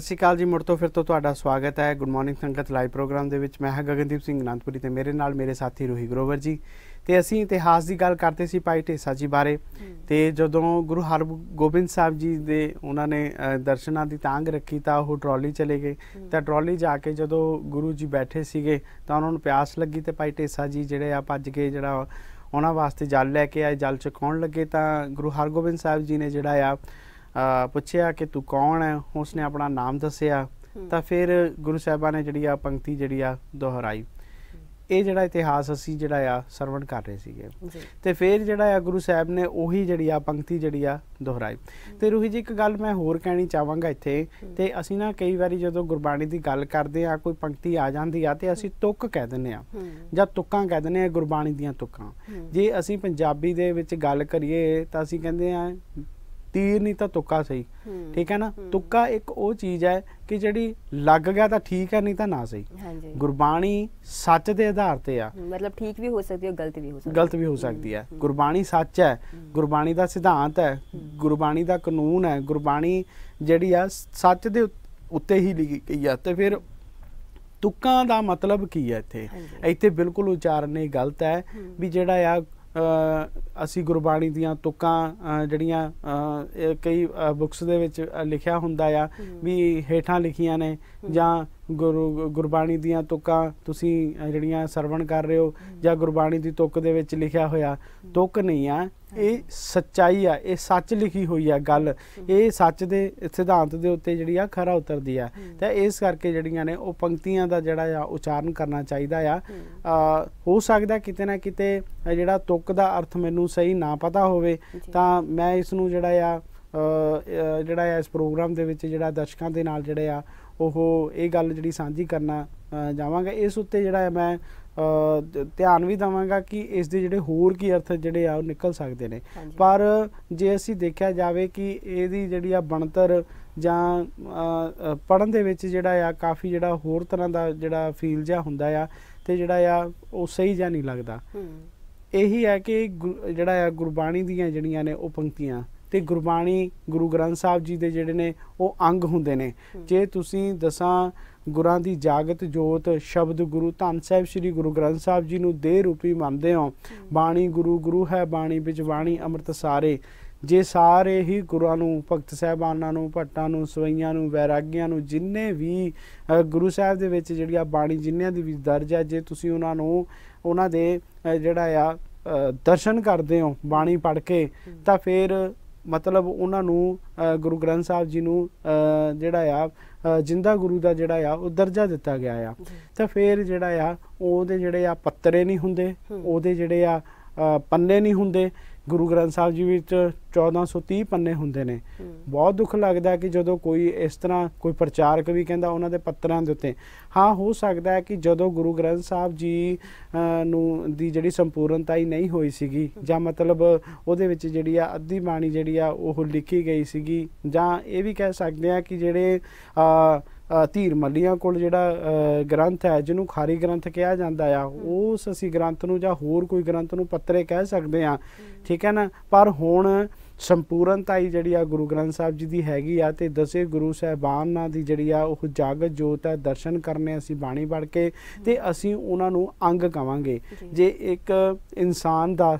ਸਤਿ ਸ਼੍ਰੀ ਅਕਾਲ ਜੀ ਮੁੜ ਤੋਂ ਫਿਰ ਤੋਂ ਤੁਹਾਡਾ ਸਵਾਗਤ ਹੈ ਗੁੱਡ ਮਾਰਨਿੰਗ ਸੰਗਤ ਲਾਈਵ ਪ੍ਰੋਗਰਾਮ ਦੇ ਵਿੱਚ ਮੈਂ ਹਾਂ ਗਗਨਦੀਪ ਸਿੰਘ ਅਨੰਦਪੁਰੀ ਤੇ ਮੇਰੇ ਨਾਲ ਮੇਰੇ ਸਾਥੀ ਰੋਹੀ ਗਰੋਵਰ ਜੀ ਤੇ ਅਸੀਂ ਇਤਿਹਾਸ ਦੀ ਗੱਲ ਕਰਦੇ ਸੀ ਭਾਈ ਢੇਸਾ ਜੀ ਬਾਰੇ ਤੇ ਜਦੋਂ ਗੁਰੂ ਹਰਗੋਬਿੰਦ ਸਾਹਿਬ ਜੀ ਦੇ ਉਹਨਾਂ ਨੇ ਦਰਸ਼ਨਾਂ ਦੀ ਤਾਂਗ ਰੱਖੀ ਤਾਂ ਉਹ ਟਰਾਲੀ ਚਲੇ ਗਏ ਤਾਂ ਟਰਾਲੀ ਜਾ ਕੇ ਜਦੋਂ ਗੁਰੂ ਜੀ ਬੈਠੇ ਸੀਗੇ ਤਾਂ ਉਹਨਾਂ ਨੂੰ ਪਿਆਸ ਲੱਗੀ ਤੇ ਭਾਈ ਢੇਸਾ ਜੀ ਜਿਹੜੇ ਆ ਭੱਜ ਕੇ ਜਿਹੜਾ ਉਹਨਾਂ ਵਾਸਤੇ ਜਲ ਲੈ ਕੇ ਆਏ ਜਲ ਚਕਾਉਣ ਲੱਗੇ ਤਾਂ ਗੁਰੂ ਹਰਗੋਬਿੰਦ ਸਾਹਿਬ ਜੀ ਨੇ ਜਿਹੜਾ ਆ ਪੁੱਛਿਆ ਕਿ ਤੂੰ ਕੌਣ ਹੈ ਉਸਨੇ ਆਪਣਾ ਨਾਮ ਦੱਸਿਆ ਤਾਂ ਫਿਰ ਗੁਰੂ ਸਾਹਿਬਾਨ ਨੇ ਜਿਹੜੀ ਆ ਪੰਕਤੀ ਜਿਹੜੀ ਆ ਦੁਹਰਾਈ ਇਹ ਜਿਹੜਾ ਇਤਿਹਾਸ ਅਸੀਂ ਜਿਹੜਾ ਆ ਸਰਵਣ ਕਰ ਰਹੇ ਸੀਗੇ ਤੇ ਫਿਰ ਜਿਹੜਾ ਆ ਗੁਰੂ ਸਾਹਿਬ ਨੇ ਉਹੀ ਜਿਹੜੀ ਆ ਪੰਕਤੀ ਜਿਹੜੀ ਆ ਦੁਹਰਾਈ ਤੇ ਰੂਹੀ ਜੀ ਇੱਕ ਗੱਲ ਮੈਂ ਹੋਰ ਕਹਿਣੀ ਚਾਹਾਂਗਾ ਇੱਥੇ ਤੇ ਅਸੀਂ ਨਾ ਕਈ ਵਾਰੀ ਜਦੋਂ ਗੁਰਬਾਣੀ ਦੀ ਗੱਲ ਕਰਦੇ ਆ ਕੋਈ ਪੰਕਤੀ ਆ ਜਾਂਦੀ ਆ ਤੇ ਅਸੀਂ ਤੁੱਕ ਕਹਿ ਦਿੰਨੇ ਆ ਜਾਂ ਤੁੱਕਾਂ ਕਹਿ ਦਿੰਨੇ ਆ ਗੁਰਬਾਣੀ ਦੀਆਂ ਤੁੱਕਾਂ ਜੇ ਅਸੀਂ ਪੰਜਾਬੀ ਦੇ ਵਿੱਚ ਗੱਲ ਕਰੀਏ ਤਾਂ ਅਸੀਂ ਕਹਿੰਦੇ ਆ ਤੀਰ ਨਹੀਂ ਤਾਂ ਤੁੱਕਾ ਸਹੀ ਠੀਕ ਹੈ ਨਾ ਤੁੱਕਾ ਇੱਕ ਉਹ ਚੀਜ਼ ਹੈ ਕਿ ਜਿਹੜੀ ਲੱਗ ਗਿਆ ਤਾਂ ਠੀਕ ਹੈ ਨਹੀਂ ਤਾਂ ਨਾ ਸਹੀ ਗੁਰਬਾਣੀ ਸੱਚ ਦੇ ਆਧਾਰ ਤੇ ਆ ਮਤਲਬ ਠੀਕ ਵੀ ਹੋ ਸਕਦੀ ਹੈ ਗਲਤ ਵੀ ਹੋ ਸਕਦੀ ਹੈ ਗਲਤ ਵੀ ਹੋ ਸਕਦੀ ਹੈ ਗੁਰਬਾਣੀ ਸੱਚ ਹੈ ਗੁਰਬਾਣੀ ਦਾ ਸਿਧਾਂਤ ਹੈ ਗੁਰਬਾਣੀ ਦਾ ਕਾਨੂੰਨ ਹੈ ਗੁਰਬਾਣੀ ਜਿਹੜੀ ਆ ਸੱਚ ਦੇ ਉੱਤੇ ਹੀ ਲਿਖੀ ਗਈ ਆ ਤੇ ਫਿਰ ਤੁੱਕਾਂ ਦਾ ਮਤਲਬ ਕੀ ਹੈ ਇੱਥੇ ਇੱਥੇ ਬਿਲਕੁਲ ਉਚਾਰਨ ਨਹੀਂ ਗਲਤ ਹੈ ਵੀ ਜਿਹੜਾ ਆ ਅਸੀਂ ਗੁਰਬਾਣੀ ਦੀਆਂ ਤੁਕਾਂ ਜਿਹੜੀਆਂ ਕਈ ਬੁੱਕਸ ਦੇ ਵਿੱਚ ਲਿਖਿਆ ਹੁੰਦਾ ਆ ਵੀ ਹੇਠਾਂ ਲਿਖੀਆਂ ਨੇ ਜਾਂ ਗੁਰੂ ਗੁਰਬਾਣੀ ਦੀਆਂ ਤੁਕਾਂ ਤੁਸੀਂ ਜਿਹੜੀਆਂ ਸਰਵਣ ਕਰ ਰਹੇ ਹੋ ਜਾਂ ਗੁਰਬਾਣੀ ਦੀ ਤੁਕ ਦੇ ਵਿੱਚ ਲਿਖਿਆ ਹੋਇਆ ਤੁਕ ਨਹੀਂ ਆ ਇਹ ਸੱਚਾਈ ਆ ਇਹ ਸੱਚ ਲਿਖੀ ਹੋਈ ਆ ਗੱਲ ਇਹ ਸੱਚ ਦੇ ਸਿਧਾਂਤ ਦੇ ਉੱਤੇ ਜਿਹੜੀ ਆ ਖਰਾ ਉਤਰਦੀ ਆ ਤਾਂ ਇਸ ਕਰਕੇ ਜਿਹੜੀਆਂ ਨੇ ਉਹ ਪੰਕਤੀਆਂ ਦਾ ਜਿਹੜਾ ਆ ਉਚਾਰਨ ਕਰਨਾ ਚਾਹੀਦਾ ਆ ਹੋ ਸਕਦਾ ਕਿਤੇ ਨਾ ਕਿਤੇ ਜਿਹੜਾ ਤੁਕ ਦਾ ਅਰਥ ਮੈਨੂੰ ਸਹੀ ਨਾ ਪਤਾ ਹੋਵੇ ਤਾਂ ਮੈਂ ਇਸ ਨੂੰ ਜਿਹੜਾ ਆ ਜਿਹੜਾ ਇਸ ਪ੍ਰੋਗਰਾਮ ਦੇ ਵਿੱਚ ਜਿਹੜਾ ਦਰਸ਼ਕਾਂ ਦੇ ਨਾਲ ਜਿਹੜੇ ਆ ਉਹ ਇਹ ਗੱਲ ਜਿਹੜੀ ਸਾਂਝੀ ਕਰਨਾ ਜਾਵਾਂਗਾ ਇਸ ਉੱਤੇ ਜਿਹੜਾ ਮੈਂ ਧਿਆਨ ਵੀ ਦਵਾਂਗਾ ਕਿ ਇਸ ਦੇ ਜਿਹੜੇ ਹੋਰ ਕੀ ਅਰਥ ਜਿਹੜੇ ਆ ਉਹ ਨਿਕਲ ਸਕਦੇ ਨੇ ਪਰ ਜੇ ਅਸੀਂ ਦੇਖਿਆ ਜਾਵੇ ਕਿ ਇਹਦੀ ਜਿਹੜੀ ਆ ਬਣਤਰ ਜਾਂ ਪੜਨ ਦੇ ਵਿੱਚ ਜਿਹੜਾ ਆ ਕਾਫੀ ਜਿਹੜਾ ਹੋਰ ਤਰ੍ਹਾਂ ਦਾ ਜਿਹੜਾ ਫੀਲ ਜਿਹਾ ਹੁੰਦਾ ਆ ਤੇ ਜਿਹੜਾ ਆ ਉਹ ਸਹੀ ਜਿਹਾ ਨਹੀਂ ਲੱਗਦਾ ਇਹੀ ਹੈ ਕਿ ਜਿਹੜਾ ਆ ਗੁਰਬਾਣੀ ਦੀਆਂ ਜਿਹੜੀਆਂ ਨੇ ਉਹ ਪੰਕਤੀਆਂ ਤੇ ਗੁਰਬਾਣੀ ਗੁਰੂ ਗ੍ਰੰਥ ਸਾਹਿਬ ਜੀ ਦੇ ਜਿਹੜੇ ਨੇ ਉਹ ਅੰਗ ਹੁੰਦੇ ਨੇ ਜੇ ਤੁਸੀਂ ਦਸਾਂ ਗੁਰਾਂ ਦੀ ਜਾਗਤ ਜੋਤ ਸ਼ਬਦ ਗੁਰੂ ਧੰਨ ਸਾਹਿਬ ਸ੍ਰੀ ਗੁਰੂ ਗ੍ਰੰਥ ਸਾਹਿਬ ਜੀ ਨੂੰ ਦੇਹ ਰੂਪੀ ਮੰਨਦੇ ਹੋ ਬਾਣੀ ਗੁਰੂ ਗੁਰੂ ਹੈ ਬਾਣੀ ਵਿੱਚ ਬਾਣੀ ਅੰਮ੍ਰਿਤ ਸਾਰੇ ਜੇ ਸਾਰੇ ਹੀ ਗੁਰਾਂ ਨੂੰ ਭਗਤ ਸਹਿਬਾਨਾਂ ਨੂੰ ਭੱਟਾਂ ਨੂੰ ਸਵਈਆਂ ਨੂੰ ਵੈਰਾਗੀਆਂ ਨੂੰ ਜਿੰਨੇ ਵੀ ਗੁਰੂ ਸਾਹਿਬ ਦੇ ਵਿੱਚ ਜਿਹੜੀ ਆ ਬਾਣੀ ਜਿੰਨਿਆਂ ਦੀ ਵੀ ਦਰਜ ਹੈ ਜੇ ਤੁਸੀਂ ਉਹਨਾਂ ਨੂੰ ਉਹਨਾਂ ਦੇ ਜਿਹੜਾ ਆ ਦਰਸ਼ਨ ਕਰਦੇ ਹੋ ਬਾਣੀ ਪੜ੍ਹ ਕੇ ਤਾਂ ਫਿਰ ਮਤਲਬ ਉਹਨਾਂ ਨੂੰ ਗੁਰੂ ਗ੍ਰੰਥ ਸਾਹਿਬ ਜੀ ਨੂੰ ਜਿਹੜਾ ਆ ਜਿੰਦਾ ਗੁਰੂ ਦਾ ਜਿਹੜਾ ਆ ਉਹ ਦਰਜਾ ਦਿੱਤਾ ਗਿਆ ਆ ਤਾਂ ਫਿਰ ਜਿਹੜਾ ਆ ਉਹਦੇ ਜਿਹੜੇ ਆ ਪੱਤਰੇ ਨਹੀਂ ਹੁੰਦੇ ਉਹਦੇ ਜਿਹੜੇ ਆ ਪੰਨੇ ਨਹੀਂ ਹੁੰਦੇ ਗੁਰੂ ਗ੍ਰੰਥ ਸਾਹਿਬ ਜੀ ਵਿੱਚ 1430 ਪੰਨੇ ਹੁੰਦੇ ਨੇ ਬਹੁਤ ਦੁੱਖ ਲੱਗਦਾ ਕਿ ਜਦੋਂ ਕੋਈ ਇਸ ਤਰ੍ਹਾਂ ਕੋਈ ਪ੍ਰਚਾਰਕ ਵੀ ਕਹਿੰਦਾ ਉਹਨਾਂ ਦੇ ਪੱਤਰਾਂ ਦੇ ਉੱਤੇ ਹਾਂ ਹੋ ਸਕਦਾ ਹੈ ਕਿ ਜਦੋਂ ਗੁਰੂ ਗ੍ਰੰਥ ਸਾਹਿਬ ਜੀ ਨੂੰ ਦੀ ਜਿਹੜੀ ਸੰਪੂਰਨਤਾ ਹੀ ਨਹੀਂ ਹੋਈ ਸੀਗੀ ਜਾਂ ਮਤਲਬ ਉਹਦੇ ਵਿੱਚ ਜਿਹੜੀ ਆ ਅੱਧੀ ਬਾਣੀ ਜਿਹੜੀ ਆ ਉਹ ਲਿਖੀ ਗਈ ਸੀਗੀ ਜਾਂ ਇਹ ਵੀ ਕਹਿ ਸਕਦੇ ਆ ਕਿ ਜਿਹੜੇ ਧੀਰ ਮੱਲੀਆਂ ਕੋਲ ਜਿਹੜਾ ਗ੍ਰੰਥ ਹੈ ਜਿਹਨੂੰ ਖਾਰੀ ਗ੍ਰੰਥ ਕਿਹਾ ਜਾਂਦਾ ਆ ਉਸ ਅਸੀਂ ਗ੍ਰੰਥ ਨੂੰ ਜਾਂ ਹੋਰ ਕੋਈ ਗ੍ਰੰਥ ਨੂੰ ਪੱਤਰੇ ਕਹਿ ਸਕਦੇ ਆ ਠੀਕ ਹੈ ਨਾ ਪਰ ਹੁਣ ਸੰਪੂਰਨਤਾਈ ਜਿਹੜੀ ਆ ਗੁਰੂ ਗ੍ਰੰਥ ਸਾਹਿਬ ਜੀ ਦੀ ਹੈਗੀ ਆ ਤੇ ਦਸੇ ਗੁਰੂ ਸਹਿਬਾਨਾਂ ਦੀ ਜਿਹੜੀ ਆ ਉਹ ਜਾਗਤ ਜੋਤ ਹੈ ਦਰਸ਼ਨ ਕਰਨੇ ਅਸੀਂ ਬਾਣੀ ਪੜ ਕੇ ਤੇ ਅਸੀਂ ਉਹਨਾਂ ਨੂੰ ਅੰਗ ਕਵਾਂਗੇ ਜੇ ਇੱਕ ਇਨਸਾਨ ਦਾ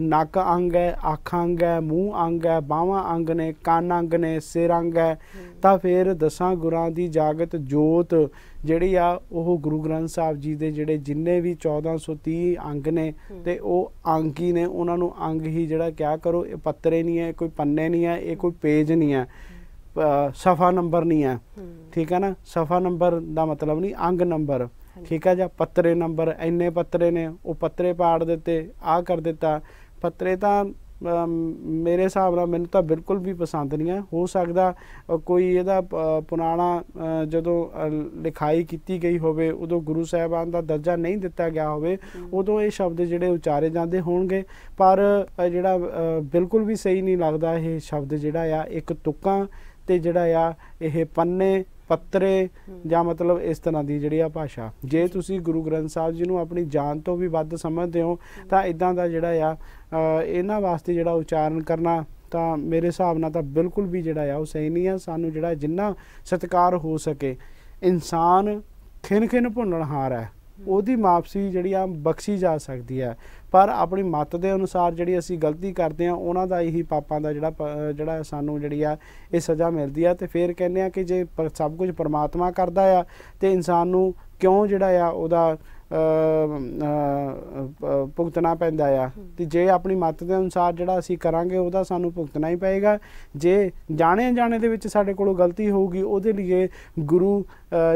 ਨੱਕ ਅੰਗ ਹੈ ਅੱਖ ਅੰਗ ਹੈ ਮੂੰਹ ਅੰਗ ਹੈ ਬਾਹਾਂ ਅੰਗ ਨੇ ਕੰਨ ਅੰਗ ਨੇ ਸਿਰ ਅੰਗ ਹੈ ਤਾਂ ਫਿਰ ਦਸਾਂ ਗੁਰਾਂ ਦੀ ਜਾਗਤ ਜੋਤ ਜਿਹੜੀ ਆ ਉਹ ਗੁਰੂ ਗ੍ਰੰਥ ਸਾਹਿਬ ਜੀ ਦੇ ਜਿਹੜੇ ਜਿੰਨੇ ਵੀ 1430 ਅੰਗ ਨੇ ਤੇ ਉਹ ਅੰਗ ਹੀ ਨੇ ਉਹਨਾਂ ਨੂੰ ਅੰਗ ਹੀ ਜਿਹੜਾ ਕਿਹਾ ਕਰੋ ਇਹ ਪੱਤਰੇ ਨਹੀਂ ਹੈ ਕੋਈ ਪੰਨੇ ਨਹੀਂ ਹੈ ਇਹ ਕੋਈ ਪੇਜ ਨਹੀਂ ਹੈ ਸਫਾ ਨੰਬਰ ਨਹੀਂ ਹੈ ਠੀਕ ਹੈ ਨਾ ਸਫਾ ਨੰਬਰ ਦਾ ਮਤਲਬ ਨਹੀਂ ਅੰਗ ਨੰਬਰ ਠੀਕ ਹੈ ਜਾਂ ਪੱਤਰੇ ਨੰਬਰ ਐਨੇ ਪੱਤਰੇ ਨੇ ਉਹ ਪੱਤਰੇ ਪਾੜ ਦਿੱਤੇ ਆ ਕਰ ਦਿੱਤਾ ਫਤਰੇ ਤਾਂ ਮੇਰੇ ਹਿਸਾਬ ਨਾਲ ਮੈਨੂੰ ਤਾਂ ਬਿਲਕੁਲ ਵੀ ਪਸੰਦ ਨਹੀਂ ਹੈ ਹੋ ਸਕਦਾ ਕੋਈ ਇਹਦਾ ਪੁਰਾਣਾ ਜਦੋਂ ਲਿਖਾਈ ਕੀਤੀ ਗਈ ਹੋਵੇ ਉਦੋਂ ਗੁਰੂ ਸਾਹਿਬਾਨ ਦਾ ਦਰਜਾ ਨਹੀਂ ਦਿੱਤਾ ਗਿਆ ਹੋਵੇ ਉਦੋਂ ਇਹ ਸ਼ਬਦ ਜਿਹੜੇ ਉਚਾਰੇ ਜਾਂਦੇ ਹੋਣਗੇ ਪਰ ਜਿਹੜਾ ਬਿਲਕੁਲ ਵੀ ਸਹੀ ਨਹੀਂ ਲੱਗਦਾ ਇਹ ਸ਼ਬਦ ਜਿਹੜਾ ਆ ਇੱਕ ਤੁਕਾਂ ਤੇ ਜਿਹੜਾ ਆ ਇਹ ਪੰਨੇ ਪੱਤਰੇ ਜਾਂ ਮਤਲਬ ਇਸ ਤਰ੍ਹਾਂ ਦੀ ਜਿਹੜੀ ਆ ਭਾਸ਼ਾ ਜੇ ਤੁਸੀਂ ਗੁਰੂ ਗ੍ਰੰਥ ਸਾਹਿਬ ਜੀ ਨੂੰ ਆਪਣੀ ਜਾਨ ਤੋਂ ਵੀ ਵੱਧ ਸਮਝਦੇ ਹੋ ਤਾਂ ਇਦਾਂ ਦਾ ਜਿਹੜਾ ਆ ਇਹਨਾਂ ਵਾਸਤੇ ਜਿਹੜਾ ਉਚਾਰਨ ਕਰਨਾ ਤਾਂ ਮੇਰੇ ਹਿਸਾਬ ਨਾਲ ਤਾਂ ਬਿਲਕੁਲ ਵੀ ਜਿਹੜਾ ਆ ਉਹ ਸਹੀ ਨਹੀਂ ਆ ਸਾਨੂੰ ਜਿਹੜਾ ਜਿੰਨਾ ਸਤਕਾਰ ਹੋ ਸਕੇ ਇਨਸਾਨ ਖਿੰਖਿੰਨ ਭੁੰਨਣ ਹਾਰ ਹੈ ਉਹਦੀ ਮਾਫੀ ਜਿਹੜੀ ਆ ਬਖਸ਼ੀ ਜਾ ਸਕਦੀ ਹੈ ਪਰ ਆਪਣੀ ਮਤ ਦੇ ਅਨੁਸਾਰ ਜਿਹੜੀ ਅਸੀਂ ਗਲਤੀ ਕਰਦੇ ਆ ਉਹਨਾਂ ਦਾ ਇਹੀ ਪਾਪਾਂ ਦਾ ਜਿਹੜਾ ਜਿਹੜਾ ਸਾਨੂੰ ਜਿਹੜੀ ਆ ਇਹ ਸਜ਼ਾ ਮਿਲਦੀ ਆ ਤੇ ਫਿਰ ਕਹਿੰਦੇ ਆ ਕਿ ਜੇ ਸਭ ਕੁਝ ਪਰਮਾਤਮਾ ਕਰਦਾ ਆ ਤੇ ਇਨਸਾਨ ਨੂੰ ਕਿਉਂ ਜਿਹੜਾ ਆ ਉਹਦਾ ਭੁਗਤਣਾ ਪੈਂਦਾ ਆ ਤੇ ਜੇ ਆਪਣੀ ਮਤ ਦੇ ਅਨੁਸਾਰ ਜਿਹੜਾ ਅਸੀਂ ਕਰਾਂਗੇ ਉਹਦਾ ਸਾਨੂੰ ਭੁਗਤਣਾ ਹੀ ਪਏਗਾ ਜੇ ਜਾਣੇ ਜਾਣੇ ਦੇ ਵਿੱਚ ਸਾਡੇ ਕੋਲੋਂ ਗਲਤੀ ਹੋਊਗੀ ਉਹਦੇ ਲਈ ਗੁਰੂ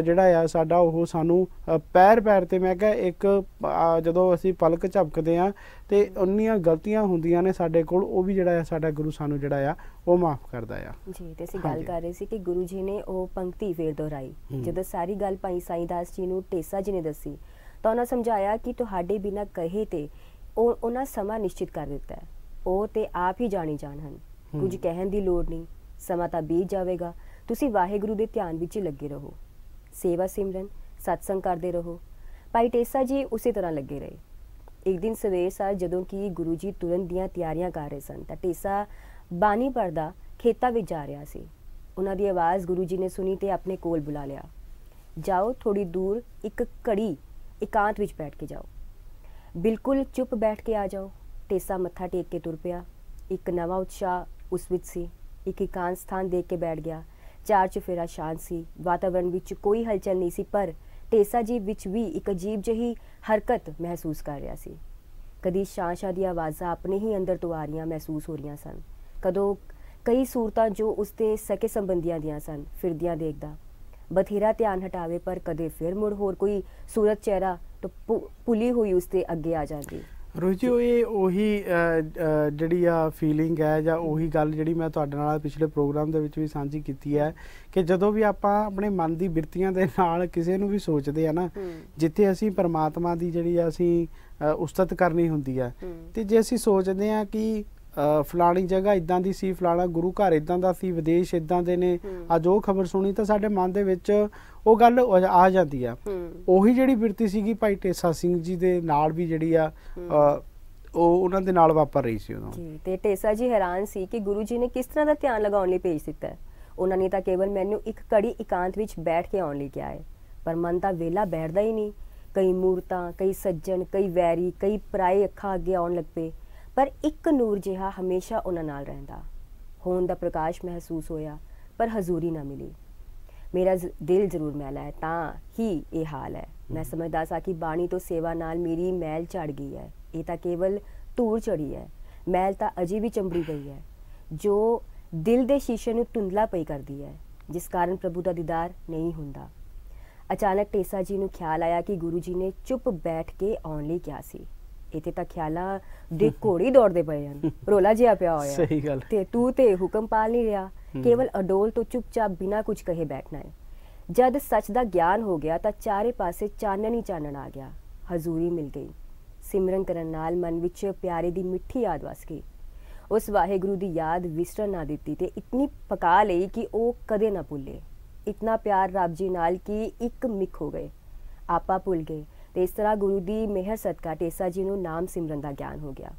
ਜਿਹੜਾ ਆ ਸਾਡਾ ਉਹ ਸਾਨੂੰ ਪੈਰ ਪੈਰ ਤੇ ਮੈਂ ਕਹਾਂ ਇੱਕ ਜਦੋਂ ਅਸੀਂ ਪਲਕ ਝਪਕਦੇ ਆ ਤੇ ਉਨੀਆਂ ਗਲਤੀਆਂ ਹੁੰਦੀਆਂ ਨੇ ਸਾਡੇ ਕੋਲ ਉਹ ਵੀ ਜਿਹੜਾ ਆ ਸਾਡਾ ਗੁਰੂ ਸਾਨੂੰ ਜਿਹੜਾ ਆ ਉਹ ਮਾਫ ਕਰਦਾ ਆ ਜੀ ਤੇ ਅਸੀਂ ਗੱਲ ਕਰ ਰਹੇ ਸੀ ਕਿ ਗੁਰੂ ਜੀ ਨੇ ਉਹ ਪੰਕਤੀ ਫੇਰ ਦੁਹਰਾਈ ਜਦੋਂ ਸਾਰੀ ਗੱਲ ਪਾਈ ਸਾਈਂ ਦਾਸ ਜੀ ਨੂੰ ਟੇਸਾ ਜੀ ਨੇ ਦੱਸੀ ਤਾਂ ਉਹਨਾਂ ਸਮਝਾਇਆ ਕਿ ਤੁਹਾਡੇ ਬਿਨਾ ਕਹੇ ਤੇ ਉਹ ਉਹਨਾਂ ਸਮਾਂ ਨਿਸ਼ਚਿਤ ਕਰ ਦਿੱਤਾ ਹੈ ਉਹ ਤੇ ਆਪ ਹੀ ਜਾਣੀ ਜਾਣ ਹਨ ਕੁਝ ਕਹਿਣ ਦੀ ਲੋੜ ਨਹੀਂ ਸਮਾਂ ਤਾਂ ਬੀਤ ਜਾਵੇਗਾ ਤੁਸੀਂ ਵਾਹਿਗੁਰੂ ਦੇ ਧਿਆਨ ਵਿੱਚ ਲੱਗੇ ਰਹੋ ਸੇਵਾ ਸਿਮਰਨ ਸਤਸੰਗ ਕਰਦੇ ਰਹੋ ਭਾਈ ਟੇਸਾ ਜੀ ਉਸੇ ਤਰ੍ਹਾਂ ਲੱਗੇ ਰਹੇ ਇੱਕ ਦਿਨ ਸਵੇਰ ਸਾਰ ਜਦੋਂ ਕਿ ਗੁਰੂ ਜੀ ਤੁਰੰਤ ਦੀਆਂ ਤਿਆਰੀਆਂ ਕਰ ਰਹੇ ਸਨ ਤਾਂ ਟੇਸਾ ਬਾਣੀ ਪਰਦਾ ਖੇਤਾਂ ਵਿੱਚ ਜਾ ਰਿਹਾ ਸੀ ਉਹਨਾਂ ਦੀ ਆਵਾਜ਼ ਗੁਰੂ ਜੀ ਨੇ ਸੁਣੀ ਤੇ ਆਪਣੇ ਕੋਲ ਬੁਲਾ ਲਿਆ ਜਾਓ ਥੋੜੀ ਦੂਰ ਇੱਕ ਕੜੀ ਇਕਾਂਤ ਵਿੱਚ ਬੈਠ ਕੇ ਜਾਓ ਬਿਲਕੁਲ ਚੁੱਪ ਬੈਠ ਕੇ ਆ ਜਾਓ ਟੇਸਾ ਮੱਥਾ ਟੇਕ ਕੇ ਤੁਰ ਪਿਆ ਇੱਕ ਨਵਾਂ ਉਤਸ਼ਾਹ ਉਸ ਵਿੱਚ ਸੀ ਇੱਕ ਇਕਾਂਤ ਸਥਾਨ ਦੇਖ ਕੇ ਬੈਠ ਗਿਆ ਚਾਰ ਚੁਫੇਰਾ ਸ਼ਾਂਤ ਸੀ ਵਾਤਾਵਰਣ ਵਿੱਚ ਕੋਈ ਹਲਚਲ ਨਹੀਂ ਸੀ ਪਰ ਟੇਸਾ ਜੀ ਵਿੱਚ ਵੀ ਇੱਕ ਅਜੀਬ ਜਿਹੀ ਹਰਕਤ ਮਹਿਸੂਸ ਕਰ ਰਿਹਾ ਸੀ ਕਦੀ ਸ਼ਾਂਸ਼ਾ ਦੀ ਆਵਾਜ਼ਾਂ ਆਪਣੇ ਹੀ ਅੰਦਰ ਤੋਂ ਆ ਰਹੀਆਂ ਮਹਿਸੂਸ ਹੋ ਰਹੀਆਂ ਸਨ ਕਦੋਂ ਕਈ ਸੂਰਤਾਂ ਜੋ ਉਸਤੇ ਸਕੇ ਸੰਬੰਧੀਆਂ ਦੀਆਂ ਸਨ ਫਿਰਦੀਆਂ ਦੇਖਦਾ ਬਥੇਰਾ ਧਿਆਨ ਹਟਾਵੇ ਪਰ ਕਦੇ ਫਿਰ ਮੁੜ ਹੋਰ ਕੋਈ ਸੂਰਤ ਚਿਹਰਾ ਪੁਲੀ ਹੋਈ ਉਸ ਤੇ ਅੱਗੇ ਆ ਜਾਂਦੀ ਰੋਜੀ ਉਹ ਇਹ ਉਹੀ ਜਿਹੜੀ ਆ ਫੀਲਿੰਗ ਹੈ ਜਾਂ ਉਹੀ ਗੱਲ ਜਿਹੜੀ ਮੈਂ ਤੁਹਾਡੇ ਨਾਲ ਪਿਛਲੇ ਪ੍ਰੋਗਰਾਮ ਦੇ ਵਿੱਚ ਵੀ ਸਾਂਝੀ ਕੀਤੀ ਹੈ ਕਿ ਜਦੋਂ ਵੀ ਆਪਾਂ ਆਪਣੇ ਮਨ ਦੀ ਬਿਰਤੀਆਂ ਦੇ ਨਾਲ ਕਿਸੇ ਨੂੰ ਵੀ ਸੋਚਦੇ ਆ ਨਾ ਜਿੱਥੇ ਅਸੀਂ ਪਰਮਾਤਮਾ ਦੀ ਜਿਹੜੀ ਆ ਅਸੀਂ ਉਸਤਤ ਕਰਨੀ ਹੁੰਦੀ ਹੈ ਤੇ ਜੇ ਅਸੀਂ ਸੋਚਦੇ ਆ ਕਿ ਫਲਾਣੀ ਜਗ੍ਹਾ ਇਦਾਂ ਦੀ ਸੀ ਫਲਾਣਾ ਗੁਰੂ ਘਰ ਇਦਾਂ ਦਾ ਸੀ ਵਿਦੇਸ਼ ਇਦਾਂ ਦੇ ਨੇ ਅੱਜ ਉਹ ਖਬਰ ਸੁਣੀ ਤਾਂ ਸਾਡੇ ਮਨ ਦੇ ਵਿੱਚ ਉਹ ਗੱਲ ਆ ਜਾਂਦੀ ਆ ਉਹੀ ਜਿਹੜੀ ਬਿਰਤੀ ਸੀਗੀ ਭਾਈ ਟੇਸਾ ਸਿੰਘ ਜੀ ਦੇ ਨਾਲ ਵੀ ਜਿਹੜੀ ਆ ਉਹ ਉਹਨਾਂ ਦੇ ਨਾਲ ਵਾਪਰ ਰਹੀ ਸੀ ਉਹਨਾਂ ਜੀ ਤੇ ਟੇਸਾ ਜੀ ਹੈਰਾਨ ਸੀ ਕਿ ਗੁਰੂ ਜੀ ਨੇ ਕਿਸ ਤਰ੍ਹਾਂ ਦਾ ਧਿਆਨ ਲਗਾਉਣ ਲਈ ਭੇਜ ਦਿੱਤਾ ਉਹਨਾਂ ਨੇ ਤਾਂ ਕੇਵਲ ਮੈਨੂੰ ਇੱਕ ਕੜੀ ਇਕਾਂਤ ਵਿੱਚ ਬੈਠ ਕੇ ਆਉਣ ਲਈ ਕਿਹਾ ਹੈ ਪਰ ਮਨ ਤਾਂ ਵੇਲਾ ਬੈਠਦਾ ਹੀ ਨਹੀਂ ਕਈ ਮੂਰਤਾਂ ਕਈ ਸੱਜਣ ਕਈ ਵੈਰੀ ਕਈ ਪ੍ਰਾਏ ਅੱਖਾਂ ਅੱਗੇ ਆਉਣ ਲੱਗ ਪਏ ਪਰ ਇੱਕ ਨੂਰ ਜਿਹਾ ਹਮੇਸ਼ਾ ਉਹਨਾਂ ਨਾਲ ਰਹਿੰਦਾ ਹੋਣ ਦਾ ਪ੍ਰਕਾਸ਼ ਮਹਿਸੂਸ ਹੋਇਆ ਪਰ ਹਜ਼ੂਰੀ ਨਾ ਮਿਲੀ ਮੇਰਾ ਦਿਲ ਜ਼ਰੂਰ ਮੈਲਾ ਹੈ ਤਾਂ ਹੀ ਇਹ ਹਾਲ ਹੈ ਮੈਂ ਸਮਝਦਾ ਸਾਂ ਕਿ ਬਾਣੀ ਤੋਂ ਸੇਵਾ ਨਾਲ ਮੇਰੀ ਮੈਲ ਝੜ ਗਈ ਹੈ ਇਹ ਤਾਂ ਕੇਵਲ ਧੂੜ ਚੜੀ ਹੈ ਮੈਲ ਤਾਂ ਅਜੇ ਵੀ ਚੰਬੜੀ ਗਈ ਹੈ ਜੋ ਦਿਲ ਦੇ ਸ਼ੀਸ਼ੇ ਨੂੰ ਤੁੰਦਲਾ ਪਈ ਕਰਦੀ ਹੈ ਜਿਸ ਕਾਰਨ ਪ੍ਰਭੂ ਦਾ ਦੀਦਾਰ ਨਹੀਂ ਹੁੰਦਾ ਅਚਾਨਕ ਟੇਸਾ ਜੀ ਨੂੰ ਖਿਆਲ ਆਇਆ ਕਿ ਗੁਰੂ ਜੀ ਨੇ ਚੁੱਪ ਬੈਠ ਕੇ ਆਉਣ ਲਈ ਕਿਹਾ ਸੀ ਤੇ ਤਾਂ ਖਿਆਲਾ ਦੇ ਘੋੜੀ ਦੌੜਦੇ ਪਏ ਹਨ ਰੋਲਾ ਜਿਹਾ ਪਿਆ ਹੋਇਆ ਸਹੀ ਗੱਲ ਤੇ ਤੂੰ ਤੇ ਹੁਕਮ ਪਾਲ ਨਹੀਂ ਰਿਹਾ ਕੇਵਲ ਅਡੋਲ ਤੋਂ ਚੁੱਪਚਾਪ ਬਿਨਾ ਕੁਝ ਕਹੇ ਬੈਠਣਾ ਹੈ ਜਦ ਸੱਚ ਦਾ ਗਿਆਨ ਹੋ ਗਿਆ ਤਾਂ ਚਾਰੇ ਪਾਸੇ ਚਾਨਣ ਹੀ ਚਾਨਣ ਆ ਗਿਆ ਹਜ਼ੂਰੀ ਮਿਲ ਗਈ ਸਿਮਰਨ ਕਰਨ ਨਾਲ ਮਨ ਵਿੱਚ ਪਿਆਰੇ ਦੀ ਮਿੱਠੀ ਯਾਦ ਵਸ ਗਈ ਉਸ ਵਾਹਿਗੁਰੂ ਦੀ ਯਾਦ ਵਿਸਰਨਾ ਨਾ ਦਿੱਤੀ ਤੇ ਇਤਨੀ ਪਕਾ ਲਈ ਕਿ ਉਹ ਕਦੇ ਨਾ ਭੁੱਲੇ ਇਤਨਾ ਪਿਆਰ ਰੱਬ ਜੀ ਨਾਲ ਕਿ ਇੱਕ ਮਿਕ ਹੋ ਗਏ ਆਪਾ ਭੁੱਲ ਗਏ ਤੇ ਇਸ ਤਰ੍ਹਾਂ ਗੁਰੂ ਦੀ ਮਿਹਰ ਸਦਕਾ ਟੇਸਾ ਜੀ ਨੂੰ ਨਾਮ ਸਿਮਰਨ ਦਾ ਗਿਆਨ ਹੋ ਗਿਆ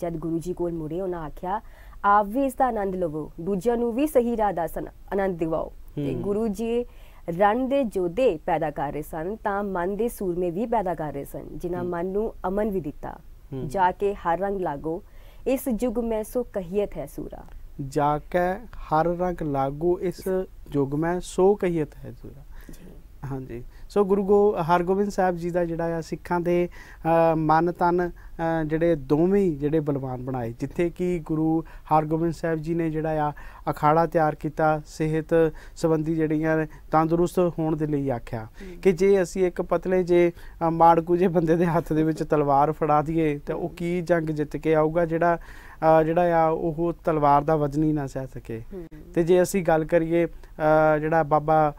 ਜਦ ਗੁਰੂ ਜੀ ਕੋਲ ਮੁੜੇ ਉਹਨਾਂ ਆਖਿਆ ਆਪ ਵੀ ਇਸ ਦਾ ਆਨੰਦ ਲਵੋ ਦੂਜਿਆਂ ਨੂੰ ਵੀ ਸਹੀ ਰਾਹ ਦਾ ਆਨੰਦ ਦਿਵਾਓ ਤੇ ਗੁਰੂ ਜੀ ਰਣ ਦੇ ਜੋਦੇ ਪੈਦਾ ਕਰ ਰਹੇ ਸਨ ਤਾਂ ਮਨ ਦੇ ਸੂਰਮੇ ਵੀ ਪੈਦਾ ਕਰ ਰਹੇ ਸਨ ਜਿਨ੍ਹਾਂ ਮਨ ਨੂੰ ਅਮਨ ਵੀ ਦਿੱਤਾ ਜਾ ਕੇ ਹਰ ਰੰਗ ਲਾਗੋ ਇਸ ਜੁਗ ਮੈਂ ਸੋ ਕਹੀਤ ਹੈ ਸੂਰਾ ਜਾ ਕੇ ਹਰ ਰੰਗ ਲਾਗੋ ਇਸ ਜੁਗ ਮੈਂ ਸੋ ਕਹੀਤ ਹੈ ਸੂਰਾ ਹਾਂਜੀ ਸੋ ਗੁਰੂ ਗੋ ਹਰਗੋਬਿੰਦ ਸਾਹਿਬ ਜੀ ਦਾ ਜਿਹੜਾ ਆ ਸਿੱਖਾਂ ਦੇ ਮਨ ਤਨ ਜਿਹੜੇ ਦੋਵੇਂ ਜਿਹੜੇ ਬਲਵਾਨ ਬਣਾਏ ਜਿੱਥੇ ਕਿ ਗੁਰੂ ਹਰਗੋਬਿੰਦ ਸਾਹਿਬ ਜੀ ਨੇ ਜਿਹੜਾ ਆ ਅਖਾੜਾ ਤਿਆਰ ਕੀਤਾ ਸਿਹਤ ਸੰਬੰਧੀ ਜਿਹੜੀਆਂ ਤੰਦਰੁਸਤ ਹੋਣ ਦੇ ਲਈ ਆਖਿਆ ਕਿ ਜੇ ਅਸੀਂ ਇੱਕ ਪਤਲੇ ਜੇ ਮਾੜਕੂ ਜੇ ਬੰਦੇ ਦੇ ਹੱਥ ਦੇ ਵਿੱਚ ਤਲਵਾਰ ਫੜਾ ਦਈਏ ਤਾਂ ਉਹ ਕੀ ਜੰਗ ਜਿੱਤ ਕੇ ਆਊਗਾ ਜਿਹੜਾ ਜਿਹੜਾ ਆ ਉਹ ਤਲਵਾਰ ਦਾ ਵਜ਼ਨ ਹੀ ਨਾ ਸਹਿ ਸਕੇ ਤੇ ਜੇ ਅਸੀਂ ਗੱਲ ਕਰੀਏ ਜਿਹੜਾ ਬਾਬਾ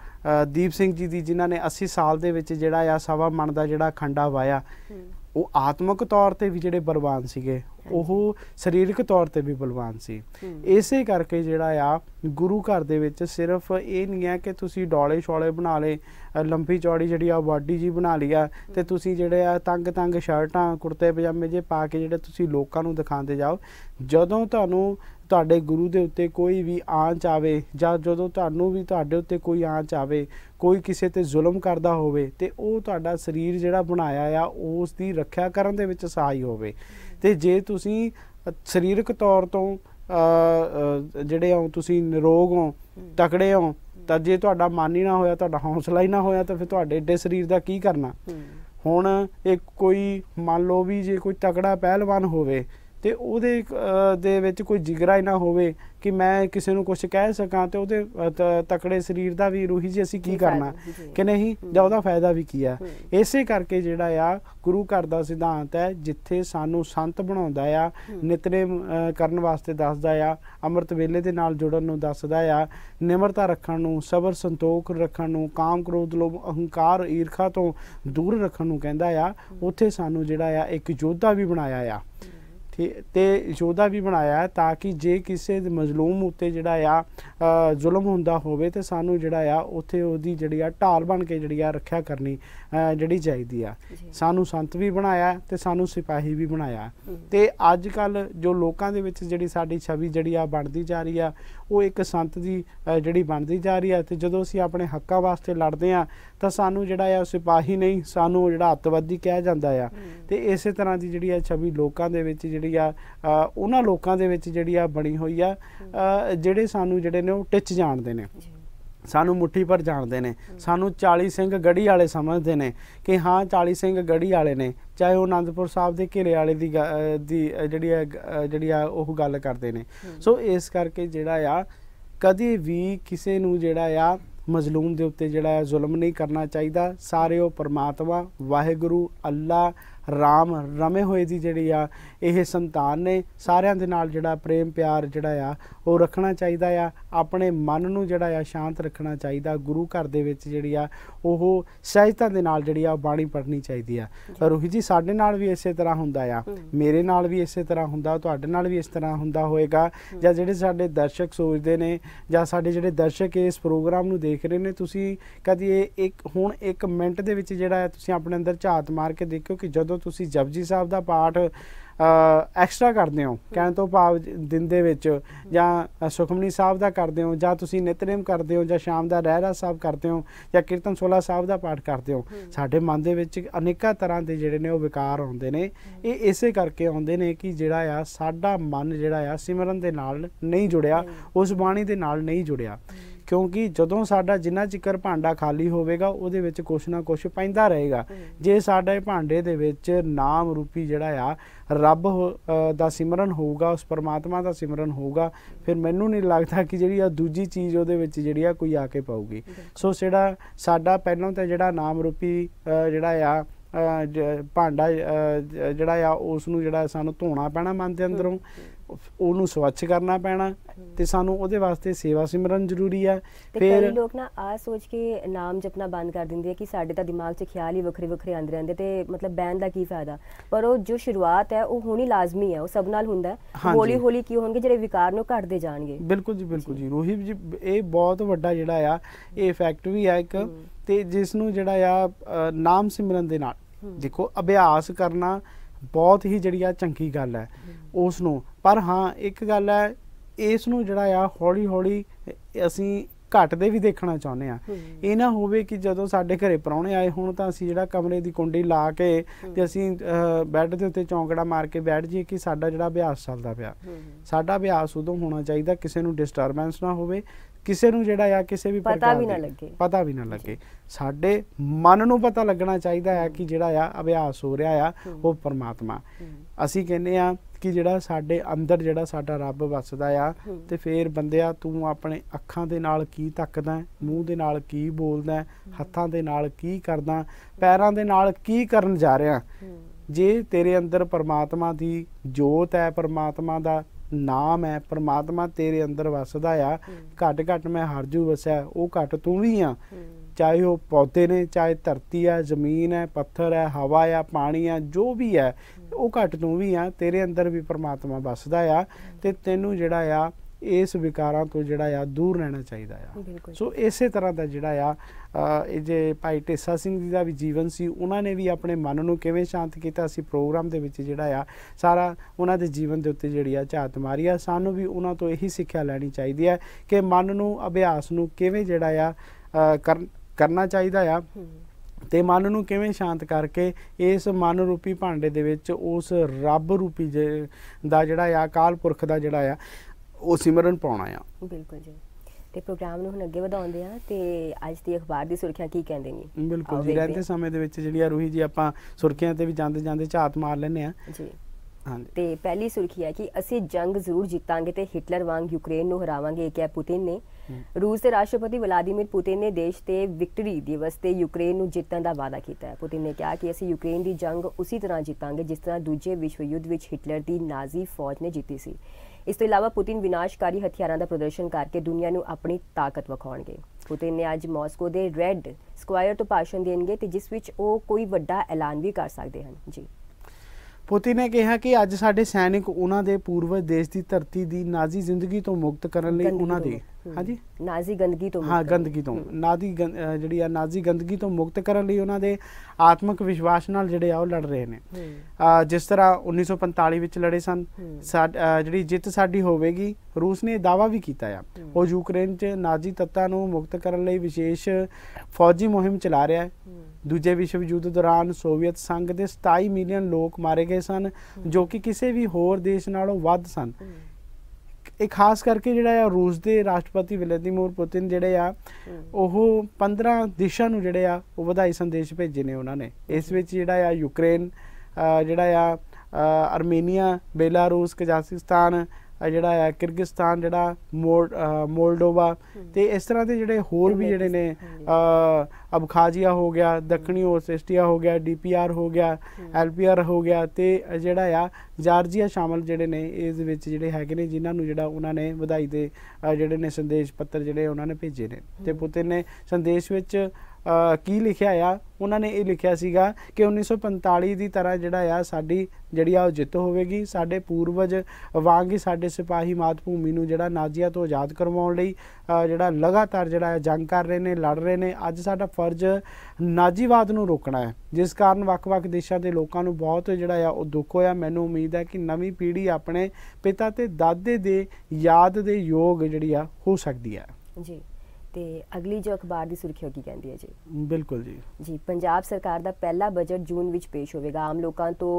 ਦੀਪ ਸਿੰਘ ਜੀ ਦੀ ਜਿਨ੍ਹਾਂ ਨੇ 80 ਸਾਲ ਦੇ ਵਿੱਚ ਜਿਹੜਾ ਆ ਸਵਾ ਮਨ ਦਾ ਜਿਹੜਾ ਖੰਡਾ ਵਾਇਆ ਉਹ ਆਤਮਿਕ ਤੌਰ ਤੇ ਵੀ ਜਿਹੜੇ ਬਰਬਾਨ ਸੀਗੇ ਉਹ ਸਰੀਰਕ ਤੌਰ ਤੇ ਵੀ ਬਲਵਾਨ ਸੀ ਇਸੇ ਕਰਕੇ ਜਿਹੜਾ ਆ ਗੁਰੂ ਘਰ ਦੇ ਵਿੱਚ ਸਿਰਫ ਇਹ ਨਹੀਂ ਹੈ ਕਿ ਤੁਸੀਂ ਡੋਲੇ ਛੋਲੇ ਬਣਾ ਲੇ ਲੰਬੀ ਚੌੜੀ ਜਿਹੜੀ ਆ ਬਾਡੀ ਜੀ ਬਣਾ ਲਿਆ ਤੇ ਤੁਸੀਂ ਜਿਹੜੇ ਆ ਤੰਗ ਤੰਗ ਸ਼ਰਟਾਂ ਕੁਰਤੇ ਪਜਾਮੇ ਜੇ ਪਾ ਕੇ ਜਿਹੜੇ ਤੁਸੀਂ ਲੋਕਾਂ ਨੂੰ ਦਿਖਾਉਂਦੇ ਜਾਓ ਜਦੋਂ ਤੁਹਾਨੂੰ ਤੁਹਾਡੇ ਗੁਰੂ ਦੇ ਉੱਤੇ ਕੋਈ ਵੀ ਆਂਚ ਆਵੇ ਜਾਂ ਜਦੋਂ ਤੁਹਾਨੂੰ ਵੀ ਤੁਹਾਡੇ ਉੱਤੇ ਕੋਈ ਆਂਚ ਆਵੇ ਕੋਈ ਕਿਸੇ ਤੇ ਜ਼ੁਲਮ ਕਰਦਾ ਹੋਵੇ ਤੇ ਉਹ ਤੁਹਾਡਾ ਸਰੀਰ ਜਿਹੜਾ ਬਣਾਇਆ ਆ ਉਸ ਦੀ ਰੱਖਿਆ ਕਰਨ ਦੇ ਵਿੱਚ ਸਹਾਈ ਹੋਵੇ ਤੇ ਜੇ ਤੁਸੀਂ ਸਰੀਰਕ ਤੌਰ ਤੋਂ ਜਿਹੜੇ ਹੋ ਤੁਸੀਂ ਨਿਰੋਗ ਹੋ ਤਕੜੇ ਹੋ ਤਾਂ ਜੇ ਤੁਹਾਡਾ ਮਨ ਹੀ ਨਾ ਹੋਇਆ ਤੁਹਾਡਾ ਹੌਸਲਾ ਹੀ ਨਾ ਹੋਇਆ ਤਾਂ ਫਿਰ ਤੁਹਾਡੇ ਏਡੇ ਸਰੀਰ ਦਾ ਕੀ ਕਰਨਾ ਹੁਣ ਇਹ ਕੋਈ ਮੰਨ ਲਓ ਵੀ ਜੇ ਕੋਈ ਤਕੜਾ ਪਹਿਲਵਾਨ ਹੋਵੇ ਤੇ ਉਹਦੇ ਦੇ ਵਿੱਚ ਕੋਈ ਜਿਗਰਾ ਹੀ ਨਾ ਹੋਵੇ ਕਿ ਮੈਂ ਕਿਸੇ ਨੂੰ ਕੁਝ ਕਹਿ ਸਕਾਂ ਤੇ ਉਹਦੇ ਤਕੜੇ ਸਰੀਰ ਦਾ ਵੀ ਰੂਹੀ ਜੀ ਅਸੀਂ ਕੀ ਕਰਨਾ ਕਿ ਨਹੀਂ ਜਾਂ ਉਹਦਾ ਫਾਇਦਾ ਵੀ ਕੀ ਆ ਇਸੇ ਕਰਕੇ ਜਿਹੜਾ ਆ ਗੁਰੂ ਘਰ ਦਾ ਸਿਧਾਂਤ ਹੈ ਜਿੱਥੇ ਸਾਨੂੰ ਸੰਤ ਬਣਾਉਂਦਾ ਆ ਨਿਤਨੇਮ ਕਰਨ ਵਾਸਤੇ ਦੱਸਦਾ ਆ ਅੰਮ੍ਰਿਤ ਵੇਲੇ ਦੇ ਨਾਲ ਜੁੜਨ ਨੂੰ ਦੱਸਦਾ ਆ ਨਿਮਰਤਾ ਰੱਖਣ ਨੂੰ ਸਬਰ ਸੰਤੋਖ ਰੱਖਣ ਨੂੰ ਕਾਮ ਕ੍ਰੋਧ ਲੋਭ ਅਹੰਕਾਰ ਈਰਖਾ ਤੋਂ ਦੂਰ ਰੱਖਣ ਨੂੰ ਕਹਿੰਦਾ ਆ ਉੱਥੇ ਸਾਨੂੰ ਜਿਹੜਾ ਆ ਇੱਕ ਯੋਧਾ ਵੀ ਬਣਾਇਆ ਆ ਤੇ ਯੋਧਾ ਵੀ ਬਣਾਇਆ ਤਾਂ ਕਿ ਜੇ ਕਿਸੇ ਮਜ਼ਲੂਮ ਉੱਤੇ ਜਿਹੜਾ ਆ ਜ਼ੁਲਮ ਹੁੰਦਾ ਹੋਵੇ ਤੇ ਸਾਨੂੰ ਜਿਹੜਾ ਆ ਉੱਥੇ ਉਹਦੀ ਜਿਹੜੀ ਆ ਢਾਲ ਬਣ ਕੇ ਜਿਹੜੀ ਆ ਰੱਖਿਆ ਕਰਨੀ ਜਿਹੜੀ ਚਾਹੀਦੀ ਆ ਸਾਨੂੰ ਸੰਤ ਵੀ ਬਣਾਇਆ ਤੇ ਸਾਨੂੰ ਸਿਪਾਹੀ ਵੀ ਬਣਾਇਆ ਤੇ ਅੱਜ ਕੱਲ ਜੋ ਲੋਕਾਂ ਦੇ ਵਿੱਚ ਜਿਹੜੀ ਸਾਡੀ ਛਵੀ ਜਿਹੜੀ ਆ ਬਣਦੀ ਜਾ ਰਹੀ ਆ ਉਹ ਇੱਕ ਸੰਤ ਦੀ ਜਿਹੜੀ ਬਣਦੀ ਜਾ ਰਹੀ ਆ ਤੇ ਜਦੋਂ ਅਸੀਂ ਆਪਣੇ ਹੱਕਾਂ ਵਾਸਤੇ ਲੜਦੇ ਆ ਤਾਂ ਸਾਨੂੰ ਜਿਹੜਾ ਆ ਸਿਪਾਹੀ ਨਹੀਂ ਸਾਨੂੰ ਜਿਹੜਾ ਅੱਤਵਾਦੀ ਕਿਹਾ ਜਾਂਦਾ ਆ ਤੇ ਇਸੇ ਤਰ੍ਹਾਂ ਦੀ ਜਿਹੜੀ ਆ ਛਵੀ ਲੋਕਾਂ ਦੇ ਵਿੱਚ ਜਿਹੜੀ ਆ ਉਹਨਾਂ ਲੋਕਾਂ ਦੇ ਵਿੱਚ ਜਿਹੜੀ ਆ ਬਣੀ ਹੋਈ ਆ ਜਿਹੜੇ ਸਾਨੂੰ ਜਿਹੜੇ ਨੇ ਉਹ ਟਿੱਚ ਜਾਣਦੇ ਨੇ ਸਾਨੂੰ ਮੁੱਠੀ ਪਰ ਜਾਣਦੇ ਨੇ ਸਾਨੂੰ 40 ਸਿੰਘ ਗੜੀ ਵਾਲੇ ਸਮਝਦੇ ਨੇ ਕਿ ਹਾਂ 40 ਸਿੰਘ ਗੜੀ ਵਾਲੇ ਨੇ ਚਾਹੇ ਉਹ ਆਨੰਦਪੁਰ ਸਾਹਿਬ ਦੇ ਘੇਰੇ ਵਾਲੇ ਦੀ ਦੀ ਜਿਹੜੀ ਜਿਹੜੀ ਆ ਉਹ ਗੱਲ ਕਰਦੇ ਨੇ ਸੋ ਇਸ ਕਰਕੇ ਜਿਹੜਾ ਆ ਕਦੀ ਵੀ ਕਿਸੇ ਨੂੰ ਜਿਹੜਾ ਆ ਮਜ਼ਲੂਮ ਦੇ ਉੱਤੇ ਜਿਹੜਾ ਹੈ ਜ਼ੁਲਮ ਨਹੀਂ ਕਰਨਾ ਚਾਹੀਦਾ ਸਾਰੇ ਉਹ ਪਰਮਾਤਮਾ ਵਾਹਿਗੁਰੂ ਅੱਲਾ ਰਾਮ ਰਮੇ ਹੋਏ ਦੀ ਜਿਹੜੀ ਆ ਇਹ ਸੰਤਾਨ ਨੇ ਸਾਰਿਆਂ ਦੇ ਨਾਲ ਜਿਹੜਾ ਪ੍ਰੇਮ ਪਿਆਰ ਜਿਹੜਾ ਆ ਉਹ ਰੱਖਣਾ ਚਾਹੀਦਾ ਆ ਆਪਣੇ ਮਨ ਨੂੰ ਜਿਹੜਾ ਆ ਸ਼ਾਂਤ ਰੱਖਣਾ ਚਾਹੀਦਾ ਗੁਰੂ ਘਰ ਦੇ ਵਿੱਚ ਜਿਹੜੀ ਆ ਉਹ ਸਹਿਜਤਾ ਦੇ ਨਾਲ ਜਿਹੜੀ ਆ ਬਾਣੀ ਪੜ੍ਹਨੀ ਚਾਹੀਦੀ ਆ ਰੋਹੀ ਜੀ ਸਾਡੇ ਨਾਲ ਵੀ ਇਸੇ ਤਰ੍ਹਾਂ ਹੁੰਦਾ ਆ ਮੇਰੇ ਨਾਲ ਵੀ ਇਸੇ ਤਰ੍ਹਾਂ ਹੁੰਦਾ ਤੁਹਾਡੇ ਨਾਲ ਵੀ ਇਸ ਤਰ੍ਹਾਂ ਹੁੰਦਾ ਹੋਏਗਾ ਜਾਂ ਜਿਹੜੇ ਸਾਡੇ ਦਰਸ਼ਕ ਸੋਚਦੇ ਨੇ ਜਾਂ ਸਾਡੇ ਜਿਹੜੇ ਦਰਸ਼ਕ ਇਸ ਪ੍ਰੋਗਰਾਮ ਨੂੰ ਦੇਖ ਰਹੇ ਨੇ ਤੁਸੀਂ ਕਦੀ ਇਹ ਇੱਕ ਹੁਣ ਇੱਕ ਮਿੰਟ ਦੇ ਵਿੱਚ ਜਿਹੜਾ ਤੁਸੀਂ ਆਪਣੇ ਅੰਦਰ ਝਾਤ ਮਾਰ ਕੇ ਦੇਖਿਓ ਕਿ ਜਦੋਂ ਤੁਸੀਂ ਜਪਜੀ ਸਾਹਿਬ ਦਾ ਪਾਠ ਐਕਸਟਰਾ ਕਰਦੇ ਹੋ ਕਹਿਣ ਤੋਂ ਭਾਵ ਦਿਨ ਦੇ ਵਿੱਚ ਜਾਂ ਸੁਖਮਨੀ ਸਾਹਿਬ ਦਾ ਕਰਦੇ ਹੋ ਜਾਂ ਤੁਸੀਂ ਨਿਤਨੇਮ ਕਰਦੇ ਹੋ ਜਾਂ ਸ਼ਾਮ ਦਾ ਰਹਿਰਾ ਸਾਹਿਬ ਕਰਦੇ ਹੋ ਜਾਂ ਕੀਰਤਨ 16 ਸਾਹਿਬ ਦਾ ਪਾਠ ਕਰਦੇ ਹੋ ਸਾਡੇ ਮਨ ਦੇ ਵਿੱਚ ਅਨੇਕਾਂ ਤਰ੍ਹਾਂ ਦੇ ਜਿਹੜੇ ਨੇ ਉਹ ਵਿਕਾਰ ਆਉਂਦੇ ਨੇ ਇਹ ਇਸੇ ਕਰਕੇ ਆਉਂਦੇ ਨੇ ਕਿ ਜਿਹੜਾ ਆ ਸਾਡਾ ਮਨ ਜਿਹੜਾ ਆ ਸਿਮਰਨ ਦੇ ਨਾਲ ਨਹੀਂ ਜੁੜਿਆ ਉਸ ਬਾਣੀ ਦੇ ਨਾਲ ਨਹੀਂ ਜੁੜਿਆ ਕਿਉਂਕਿ ਜਦੋਂ ਸਾਡਾ ਜਿੰਨਾ ਚਿਕਰ ਭਾਂਡਾ ਖਾਲੀ ਹੋਵੇਗਾ ਉਹਦੇ ਵਿੱਚ ਕੁਛ ਨਾ ਕੁਛ ਪੈਂਦਾ ਰਹੇਗਾ ਜੇ ਸਾਡੇ ਭਾਂਡੇ ਦੇ ਵਿੱਚ ਨਾਮ ਰੂਪੀ ਜਿਹੜਾ ਆ ਰੱਬ ਦਾ ਸਿਮਰਨ ਹੋਊਗਾ ਉਸ ਪਰਮਾਤਮਾ ਦਾ ਸਿਮਰਨ ਹੋਊਗਾ ਫਿਰ ਮੈਨੂੰ ਨਹੀਂ ਲੱਗਦਾ ਕਿ ਜਿਹੜੀ ਆ ਦੂਜੀ ਚੀਜ਼ ਉਹਦੇ ਵਿੱਚ ਜਿਹੜੀ ਆ ਕੋਈ ਆ ਕੇ ਪਾਊਗੀ ਸੋ ਜਿਹੜਾ ਸਾਡਾ ਪਹਿਲਾਂ ਤਾਂ ਜਿਹੜਾ ਨਾਮ ਰੂਪੀ ਜਿਹੜਾ ਆ ਭਾਂਡਾ ਜਿਹੜਾ ਆ ਉਸ ਨੂੰ ਜਿਹੜਾ ਸਾਨੂੰ ਧੋਣਾ ਪੈਣਾ ਮਨ ਦੇ ਅੰਦਰੋਂ ਉਹਨੂੰ ਸਵੱਛ ਕਰਨਾ ਪੈਣਾ ਤੇ ਸਾਨੂੰ ਉਹਦੇ ਵਾਸਤੇ ਸੇਵਾ ਸਿਮਰਨ ਜ਼ਰੂਰੀ ਹੈ ਫਿਰ ਲੋਕ ਨਾ ਆ ਸੋਚ ਕੇ ਨਾਮ ਜਪਣਾ ਬੰਦ ਕਰ ਦਿੰਦੇ ਆ ਕਿ ਸਾਡੇ ਤਾਂ ਦਿਮਾਗ 'ਚ ਖਿਆਲ ਹੀ ਵੱਖਰੇ ਵੱਖਰੇ ਆਂਦੇ ਰਹਿੰਦੇ ਤੇ ਮਤਲਬ ਬੈਨ ਦਾ ਕੀ ਫਾਇਦਾ ਪਰ ਉਹ ਜੋ ਸ਼ੁਰੂਆਤ ਹੈ ਉਹ ਹੋਣੀ ਲਾਜ਼ਮੀ ਹੈ ਉਹ ਸਭ ਨਾਲ ਹੁੰਦਾ ਹੌਲੀ ਹੌਲੀ ਕੀ ਹੋਣਗੇ ਜਿਹੜੇ ਵਿਕਾਰ ਨੂੰ ਘਟਦੇ ਜਾਣਗੇ ਬਿਲਕੁਲ ਜੀ ਬਿਲਕੁਲ ਜੀ ਰੋਹੀ ਜੀ ਇਹ ਬਹੁਤ ਵੱਡਾ ਜਿਹੜਾ ਆ ਇਹ ਇਫੈਕਟ ਵੀ ਆ ਇੱਕ ਤੇ ਜਿਸ ਨੂੰ ਜਿਹੜਾ ਆ ਨਾਮ ਸਿਮਰਨ ਦੇ ਨਾਲ ਦੇਖੋ ਅਭਿਆਸ ਕਰਨਾ ਬਹੁਤ ਹੀ ਜਿਹੜੀ ਆ ਚੰਗੀ ਗੱਲ ਹੈ ਉਸ ਨੂੰ ਪਰ ਹਾਂ ਇੱਕ ਗੱਲ ਹੈ ਇਸ ਨੂੰ ਜਿਹੜਾ ਆ ਹੌਲੀ ਹੌਲੀ ਅਸੀਂ ਘਟਦੇ ਵੀ ਦੇਖਣਾ ਚਾਹੁੰਦੇ ਆ ਇਹ ਨਾ ਹੋਵੇ ਕਿ ਜਦੋਂ ਸਾਡੇ ਘਰੇ ਪਰੌਣੇ ਆਏ ਹੋਣ ਤਾਂ ਅਸੀਂ ਜਿਹੜਾ ਕਮਰੇ ਦੀ ਕੁੰਡੀ ਲਾ ਕੇ ਤੇ ਅਸੀਂ ਬੈੱਡ ਦੇ ਉੱਤੇ ਚੌਂਕੜਾ ਮਾਰ ਕੇ ਬੈਠ ਜਾਈਏ ਕਿ ਸਾਡਾ ਜਿਹੜਾ ਅਭਿਆਸ ਚੱਲਦਾ ਪਿਆ ਸਾਡਾ ਅਭਿਆਸ ਉਦੋਂ ਹੋਣਾ ਚਾਹੀਦਾ ਕਿਸੇ ਨੂੰ ਡਿਸਟਰਬੈਂਸ ਨਾ ਹੋਵੇ ਕਿਸੇ ਨੂੰ ਜਿਹੜਾ ਆ ਕਿਸੇ ਵੀ ਪਤਾ ਵੀ ਨਾ ਲੱਗੇ ਪਤਾ ਵੀ ਨਾ ਲੱਗੇ ਸਾਡੇ ਮਨ ਨੂੰ ਪਤਾ ਲੱਗਣਾ ਚਾਹੀਦਾ ਹੈ ਕਿ ਜਿਹੜਾ ਆ ਅਭਿਆਸ ਹੋ ਰਿਹਾ ਆ ਉਹ ਪਰਮਾਤਮਾ ਅਸੀਂ ਕਹਿੰਦੇ ਆ ਕਿ ਜਿਹੜਾ ਸਾਡੇ ਅੰਦਰ ਜਿਹੜਾ ਸਾਡਾ ਰੱਬ ਵੱਸਦਾ ਆ ਤੇ ਫੇਰ ਬੰਦਿਆ ਤੂੰ ਆਪਣੇ ਅੱਖਾਂ ਦੇ ਨਾਲ ਕੀ ਤੱਕਦਾ ਮੂੰਹ ਦੇ ਨਾਲ ਕੀ ਬੋਲਦਾ ਹੱਥਾਂ ਦੇ ਨਾਲ ਕੀ ਕਰਦਾ ਪੈਰਾਂ ਦੇ ਨਾਲ ਕੀ ਕਰਨ ਜਾ ਰਿਹਾ ਜੇ ਤੇਰੇ ਅੰਦਰ ਪਰਮਾਤਮਾ ਦੀ ਜੋਤ ਹੈ ਪਰਮਾਤਮਾ ਦਾ ਨਾਮ ਹੈ ਪਰਮਾਤਮਾ ਤੇਰੇ ਅੰਦਰ ਵੱਸਦਾ ਆ ਘਟ ਘਟ ਮੈਂ ਹਰਜੂ ਵਸਿਆ ਉਹ ਘਟ ਤੂੰ ਵੀ ਆ ਚਾਹੇ ਉਹ ਪੌਦੇ ਨੇ ਚਾਹੇ ਧਰਤੀ ਆ ਜ਼ਮੀਨ ਹੈ ਪੱਥਰ ਹੈ ਹਵਾ ਆ ਪਾਣੀ ਆ ਜੋ ਵੀ ਹੈ ਉਹ ਘਟ ਨੂੰ ਵੀ ਆ ਤੇਰੇ ਅੰਦਰ ਵੀ ਪਰਮਾਤਮਾ ਵੱਸਦਾ ਆ ਤੇ ਤੈਨੂੰ ਜਿਹੜਾ ਆ ਇਸ ਵਿਕਾਰਾਂ ਤੋਂ ਜਿਹੜਾ ਆ ਦੂਰ ਰਹਿਣਾ ਚਾਹੀਦਾ ਆ ਸੋ ਇਸੇ ਤਰ੍ਹਾਂ ਦਾ ਜਿਹੜਾ ਆ ਇਹ ਜੇ ਭਾਈ ਟੇਸਾ ਸਿੰਘ ਜੀ ਦਾ ਵੀ ਜੀਵਨ ਸੀ ਉਹਨਾਂ ਨੇ ਵੀ ਆਪਣੇ ਮਨ ਨੂੰ ਕਿਵੇਂ ਸ਼ਾਂਤ ਕੀਤਾ ਸੀ ਪ੍ਰੋਗਰਾਮ ਦੇ ਵਿੱਚ ਜਿਹੜਾ ਆ ਸਾਰਾ ਉਹਨਾਂ ਦੇ ਜੀਵਨ ਦੇ ਉੱਤੇ ਜਿਹੜੀ ਆ ਝਾਤ ਮਾਰੀ ਆ ਸਾਨੂੰ ਵੀ ਉਹਨਾਂ ਤੋਂ ਇਹੀ ਸਿੱਖਿਆ ਲੈਣੀ ਚਾਹੀਦੀ ਹੈ ਕਿ ਮਨ ਨੂੰ ਅਭਿਆਸ ਨੂੰ ਕਿਵੇਂ ਜਿਹੜਾ ਆ ਕਰਨ ਕਰਨਾ ਚਾਹੀਦਾ ਆ ਤੇ ਮਨ ਨੂੰ ਕਿਵੇਂ ਸ਼ਾਂਤ ਕਰਕੇ ਇਸ ਮਨ ਰੂਪੀ ਭਾਂਡੇ ਦੇ ਵਿੱਚ ਉਸ ਰੱਬ ਰੂਪੀ ਦਾ ਜਿਹੜਾ ਆ ਕਾਲ ਪੁਰਖ ਦਾ ਜਿਹੜਾ ਆ ਉਹ ਸਿਮਰਨ ਪਾਉਣਾ ਆ ਬਿਲਕੁਲ ਜੀ ਤੇ ਪ੍ਰੋਗਰਾਮ ਨੂੰ ਹੁਣ ਅੱਗੇ ਵਧਾਉਂਦੇ ਆ ਤੇ ਅੱਜ ਦੀ ਅਖਬਾਰ ਦੀ ਸੁਰਖੀਆਂ ਕੀ ਕਹਿੰਦੇ ਨੇ ਬਿਲਕੁਲ ਜੀ ਰਹਿੰਦੇ ਸਮੇਂ ਦੇ ਵਿੱਚ ਜਿਹੜੀ ਆ ਰੂਹੀ ਜੀ ਆਪਾਂ ਸੁਰਖੀਆਂ ਤੇ ਵੀ ਜਾਂਦੇ ਜਾਂਦੇ ਝਾਤ ਮਾਰ ਲੈਨੇ ਆ ਜੀ ਤੇ ਪਹਿਲੀ ਸੁਰਖੀ ਹੈ ਕਿ ਅਸੀਂ ਜੰਗ ਜ਼ਰੂਰ ਜਿੱਤਾਂਗੇ ਤੇ ਹਿਟਲਰ ਵਾਂਗ ਯੂਕਰੇਨ ਨੂੰ ਹਰਾਵਾਂਗੇ ਕਿਹਾ ਪੁਤਿਨ ਨੇ ਰੂਸ ਦੇ ਰਾਸ਼ਟਰਪਤੀ ਵਲਾਦੀਮੀਰ ਪੁਤਿਨ ਨੇ ਦੇਸ਼ ਤੇ ਵਿਕਟਰੀ ਦਿਵਸ ਤੇ ਯੂਕਰੇਨ ਨੂੰ ਜਿੱਤਣ ਦਾ ਵਾਅਦਾ ਕੀਤਾ ਹੈ ਪੁਤਿਨ ਨੇ ਕਿਹਾ ਕਿ ਅਸੀਂ ਯੂਕਰੇਨ ਦੀ ਜੰਗ ਉਸੇ ਤਰ੍ਹਾਂ ਜਿੱਤਾਂਗੇ ਜਿਸ ਤਰ੍ਹਾਂ ਦੂਜੇ ਵਿਸ਼ਵ ਯੁੱਧ ਵਿੱਚ ਹਿਟਲਰ ਦੀ ਨਾਜ਼ੀ ਫੌਜ ਨੇ ਜਿੱਤੀ ਸੀ ਇਸ ਤੋਂ ਇਲਾਵਾ ਪੁਤਿਨ ਵਿਨਾਸ਼ਕਾਰੀ ਹਥਿਆਰਾਂ ਦਾ ਪ੍ਰਦਰਸ਼ਨ ਕਰਕੇ ਦੁਨੀਆ ਨੂੰ ਆਪਣੀ ਤਾਕਤ ਵਿਖਾਉਣਗੇ ਪੁਤਿਨ ਨੇ ਅੱਜ ਮਾਸਕੋ ਦੇ ਰੈੱਡ ਸਕੁਆਇਰ ਤੋਂ ਭਾਸ਼ਣ ਦੇਣਗੇ ਤੇ ਜਿਸ ਵਿੱਚ ਉਹ ਕੋਈ ਵੱਡਾ ਐਲਾਨ ਵੀ ਕਰ ਸਕਦੇ ਹਨ ਜੀ ਪੁਤਿਨ ਨੇ ਕਿਹਾ ਕਿ ਅੱਜ ਸਾਡੇ ਸੈਨਿਕ ਉਹਨਾਂ ਦੇ ਪੂਰਵਜ ਦੇਸ਼ ਦੀ ਧਰਤੀ ਦੀ ਨਾਜ਼ੀ ਜ਼ਿੰਦਗੀ ਤੋਂ ਮੁਕਤ ਕਰਨ ਲਈ ਉਹਨਾਂ ਦੇ ਹਾਂਜੀ ਨਾਜ਼ੀ ਗੰਦਗੀ ਤੋਂ ਹਾਂ ਗੰਦਗੀ ਤੋਂ ਨਾਜ਼ੀ ਜਿਹੜੀ ਆ ਨਾਜ਼ੀ ਗੰਦਗੀ ਤੋਂ ਮੁਕਤ ਕਰਨ ਲਈ ਉਹਨਾਂ ਦੇ ਆਤਮਿਕ ਵਿਸ਼ਵਾਸ ਨਾਲ ਜਿਹੜੇ ਆ ਉਹ ਲੜ ਰਹੇ ਨੇ ਜਿਸ ਤਰ੍ਹਾਂ 1945 ਵਿੱਚ ਲੜੇ ਸਨ ਜਿਹੜੀ ਜਿੱਤ ਸਾਡੀ ਹੋਵੇਗੀ ਰੂਸ ਨੇ ਦਾਵਾ ਵੀ ਕੀਤਾ ਆ ਉਹ ਯੂਕਰੇਨ 'ਚ ਨਾਜ਼ੀ ਤੱਤਾਂ ਨੂੰ ਮੁਕਤ ਕਰਨ ਲਈ ਵਿਸ਼ੇਸ਼ ਫੌਜੀ ਮੁਹਿੰਮ ਚਲਾ ਰਿਹਾ ਹੈ ਦੂਜੇ ਵਿਸ਼ਵ ਯੁੱਧ ਦੌਰਾਨ ਸੋਵੀਅਤ ਸੰਘ ਦੇ 27 ਮਿਲੀਅਨ ਲੋਕ ਮਾਰੇ ਗਏ ਸਨ ਜੋ ਕਿ ਕਿਸੇ ਵੀ ਹੋਰ ਦੇਸ਼ ਨਾਲੋਂ ਵੱਧ ਸਨ ਇਹ ਖਾਸ ਕਰਕੇ ਜਿਹੜਾ ਆ ਰੂਸ ਦੇ ਰਾਸ਼ਟਰਪਤੀ ਵਲਾਦੀਮੀਰ ਪੁਤਿਨ ਜਿਹੜੇ ਆ ਉਹ 15 ਦੇਸ਼ਾਂ ਨੂੰ ਜਿਹੜੇ ਆ ਉਹ ਵਧਾਈ ਸੰਦੇਸ਼ ਭੇਜੇ ਨੇ ਉਹਨਾਂ ਨੇ ਇਸ ਵਿੱਚ ਜਿਹੜਾ ਆ ਯੂਕਰੇਨ ਜਿਹੜਾ ਆ ਅਰਮੇਨੀਆ ਬੇਲਾਰੂਸ ਕਜ਼ਾਕਿਸਤਾਨ ਜਿਹੜਾ ਆ ਕਿਰਗਿਸਤਾਨ ਜਿਹੜਾ ਮੋਲਡੋਵਾ ਤੇ ਇਸ ਤਰ੍ਹਾਂ ਦੇ ਜਿਹੜੇ ਹੋਰ ਵੀ ਜਿਹੜੇ ਨੇ ਅਬਖਾਜ਼ੀਆ ਹੋ ਗਿਆ ਦੱਖਣੀ ਓਸੇਸਟੀਆ ਹੋ ਗਿਆ ਡੀਪੀਆਰ ਹੋ ਗਿਆ ਐਲਪੀਆਰ ਹੋ ਗਿਆ ਤੇ ਜਿਹੜਾ ਆ ਜਾਰਜੀਆ ਸ਼ਾਮਲ ਜਿਹੜੇ ਨੇ ਇਸ ਵਿੱਚ ਜਿਹੜੇ ਹੈਗੇ ਨੇ ਜਿਨ੍ਹਾਂ ਨੂੰ ਜਿਹੜਾ ਉਹਨਾਂ ਨੇ ਵਧਾਈ ਦੇ ਜਿਹੜੇ ਨੇ ਸੰਦੇਸ਼ ਪੱਤਰ ਜਿਹੜੇ ਉਹਨਾਂ ਨੇ ਭੇਜੇ ਨੇ ਤੇ ਪੁਤਿਨ ਨੇ ਸੰਦੇਸ਼ ਵਿੱਚ ਕੀ ਲਿਖਿਆ ਆ ਉਹਨਾਂ ਨੇ ਇਹ ਲਿਖਿਆ ਸੀਗਾ ਕਿ 1945 ਦੀ ਤਰ੍ਹਾਂ ਜਿਹੜਾ ਆ ਸਾਡੀ ਜਿਹੜੀ ਆ ਉਹ ਜਿੱਤ ਹੋਵੇਗੀ ਸਾਡੇ ਪੂਰਵਜ ਵਾਂਗ ਹੀ ਸਾਡੇ ਸਿਪਾਹੀ ਮਾਤ ਭੂਮੀ ਨੂੰ ਜਿਹੜਾ ਨਾਜ਼ੀਆ ਤੋਂ ਆਜ਼ਾਦ ਕਰਵਾਉਣ ਲਈ ਜਿਹੜਾ ਲਗਾਤਾਰ ਜਿਹੜਾ ਜੰਗ ਕਰ ਰਹੇ ਨੇ ਲੜ ਰਹੇ ਨੇ ਅੱਜ ਸਾਡਾ ਫਰਜ਼ ਨਾਜ਼ੀਵਾਦ ਨੂੰ ਰੋਕਣਾ ਹੈ ਜਿਸ ਕਾਰਨ ਵੱਖ-ਵੱਖ ਦੇਸ਼ਾਂ ਦੇ ਲੋਕਾਂ ਨੂੰ ਬਹੁਤ ਜਿਹੜਾ ਆ ਉਹ ਦੁੱਖ ਹੋਇਆ ਮੈਨੂੰ ਉਮੀਦ ਹੈ ਕਿ ਨਵੀਂ ਪੀੜ੍ਹੀ ਆਪਣੇ ਪਿਤਾ ਤੇ ਦਾਦੇ ਦੇ ਯਾਦ ਦੇ ਯੋਗ ਜਿਹੜੀ ਆ ਹੋ ਸਕਦੀ ਹੈ ਜੀ ਤੇ ਅਗਲੀ ਜੋ ਅਖਬਾਰ ਦੀ ਸੁਰਖੀ ਹੋਗੀ ਕਹਿੰਦੀ ਹੈ ਜੀ ਬਿਲਕੁਲ ਜੀ ਜੀ ਪੰਜਾਬ ਸਰਕਾਰ ਦਾ ਪਹਿਲਾ ਬਜਟ ਜੂਨ ਵਿੱਚ ਪੇਸ਼ ਹੋਵੇਗਾ ਆਮ ਲੋਕਾਂ ਤੋਂ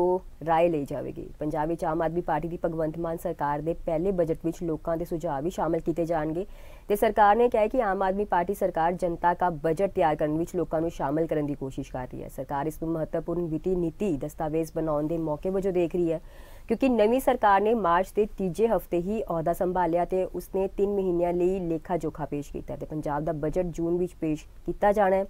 رائے ਲਈ ਜਾਵੇਗੀ ਪੰਜਾਬ ਵਿੱਚ ਆਮ ਆਦਮੀ ਪਾਰਟੀ ਦੀ ਭਗਵੰਤ ਮਾਨ ਸਰਕਾਰ ਦੇ ਪਹਿਲੇ ਬਜਟ ਵਿੱਚ ਲੋਕਾਂ ਦੇ ਸੁਝਾਅ ਵੀ ਸ਼ਾਮਲ ਕੀਤੇ ਜਾਣਗੇ ਤੇ ਸਰਕਾਰ ਨੇ ਕਿਹਾ ਕਿ ਆਮ ਆਦਮੀ ਪਾਰਟੀ ਸਰਕਾਰ ਜਨਤਾ ਦਾ ਬਜਟ ਤਿਆਰ ਕਰਨ ਵਿੱਚ ਲੋਕਾਂ ਨੂੰ ਸ਼ਾਮਲ ਕਰਨ ਦੀ ਕੋਸ਼ਿਸ਼ ਕਰ ਰਹੀ ਹੈ ਸਰਕਾਰ ਇਸ ਨੂੰ ਮਹੱਤਵਪੂਰਨ ਵਿੱਤੀ ਨੀਤੀ ਦਸਤਾਵੇਜ਼ ਬਣਾਉਣ ਦੇ ਮੌਕੇ ਵਜੋਂ ਦੇਖ ਰਹੀ ਹੈ ਕਿਉਂਕਿ ਨਵੀਂ ਸਰਕਾਰ ਨੇ ਮਾਰਚ ਦੇ ਤੀਜੇ ਹਫਤੇ ਹੀ ਅਹੁਦਾ ਸੰਭਾਲਿਆ ਤੇ ਉਸਨੇ 3 ਮਹੀਨਿਆਂ ਲਈ ਲੇਖਾ ਜੋਖਾ ਪੇਸ਼ ਕੀਤਾ ਤੇ ਪੰਜਾਬ ਦਾ ਬਜਟ ਜੂਨ ਵਿੱਚ ਪੇਸ਼ ਕੀਤਾ ਜਾਣਾ ਹੈ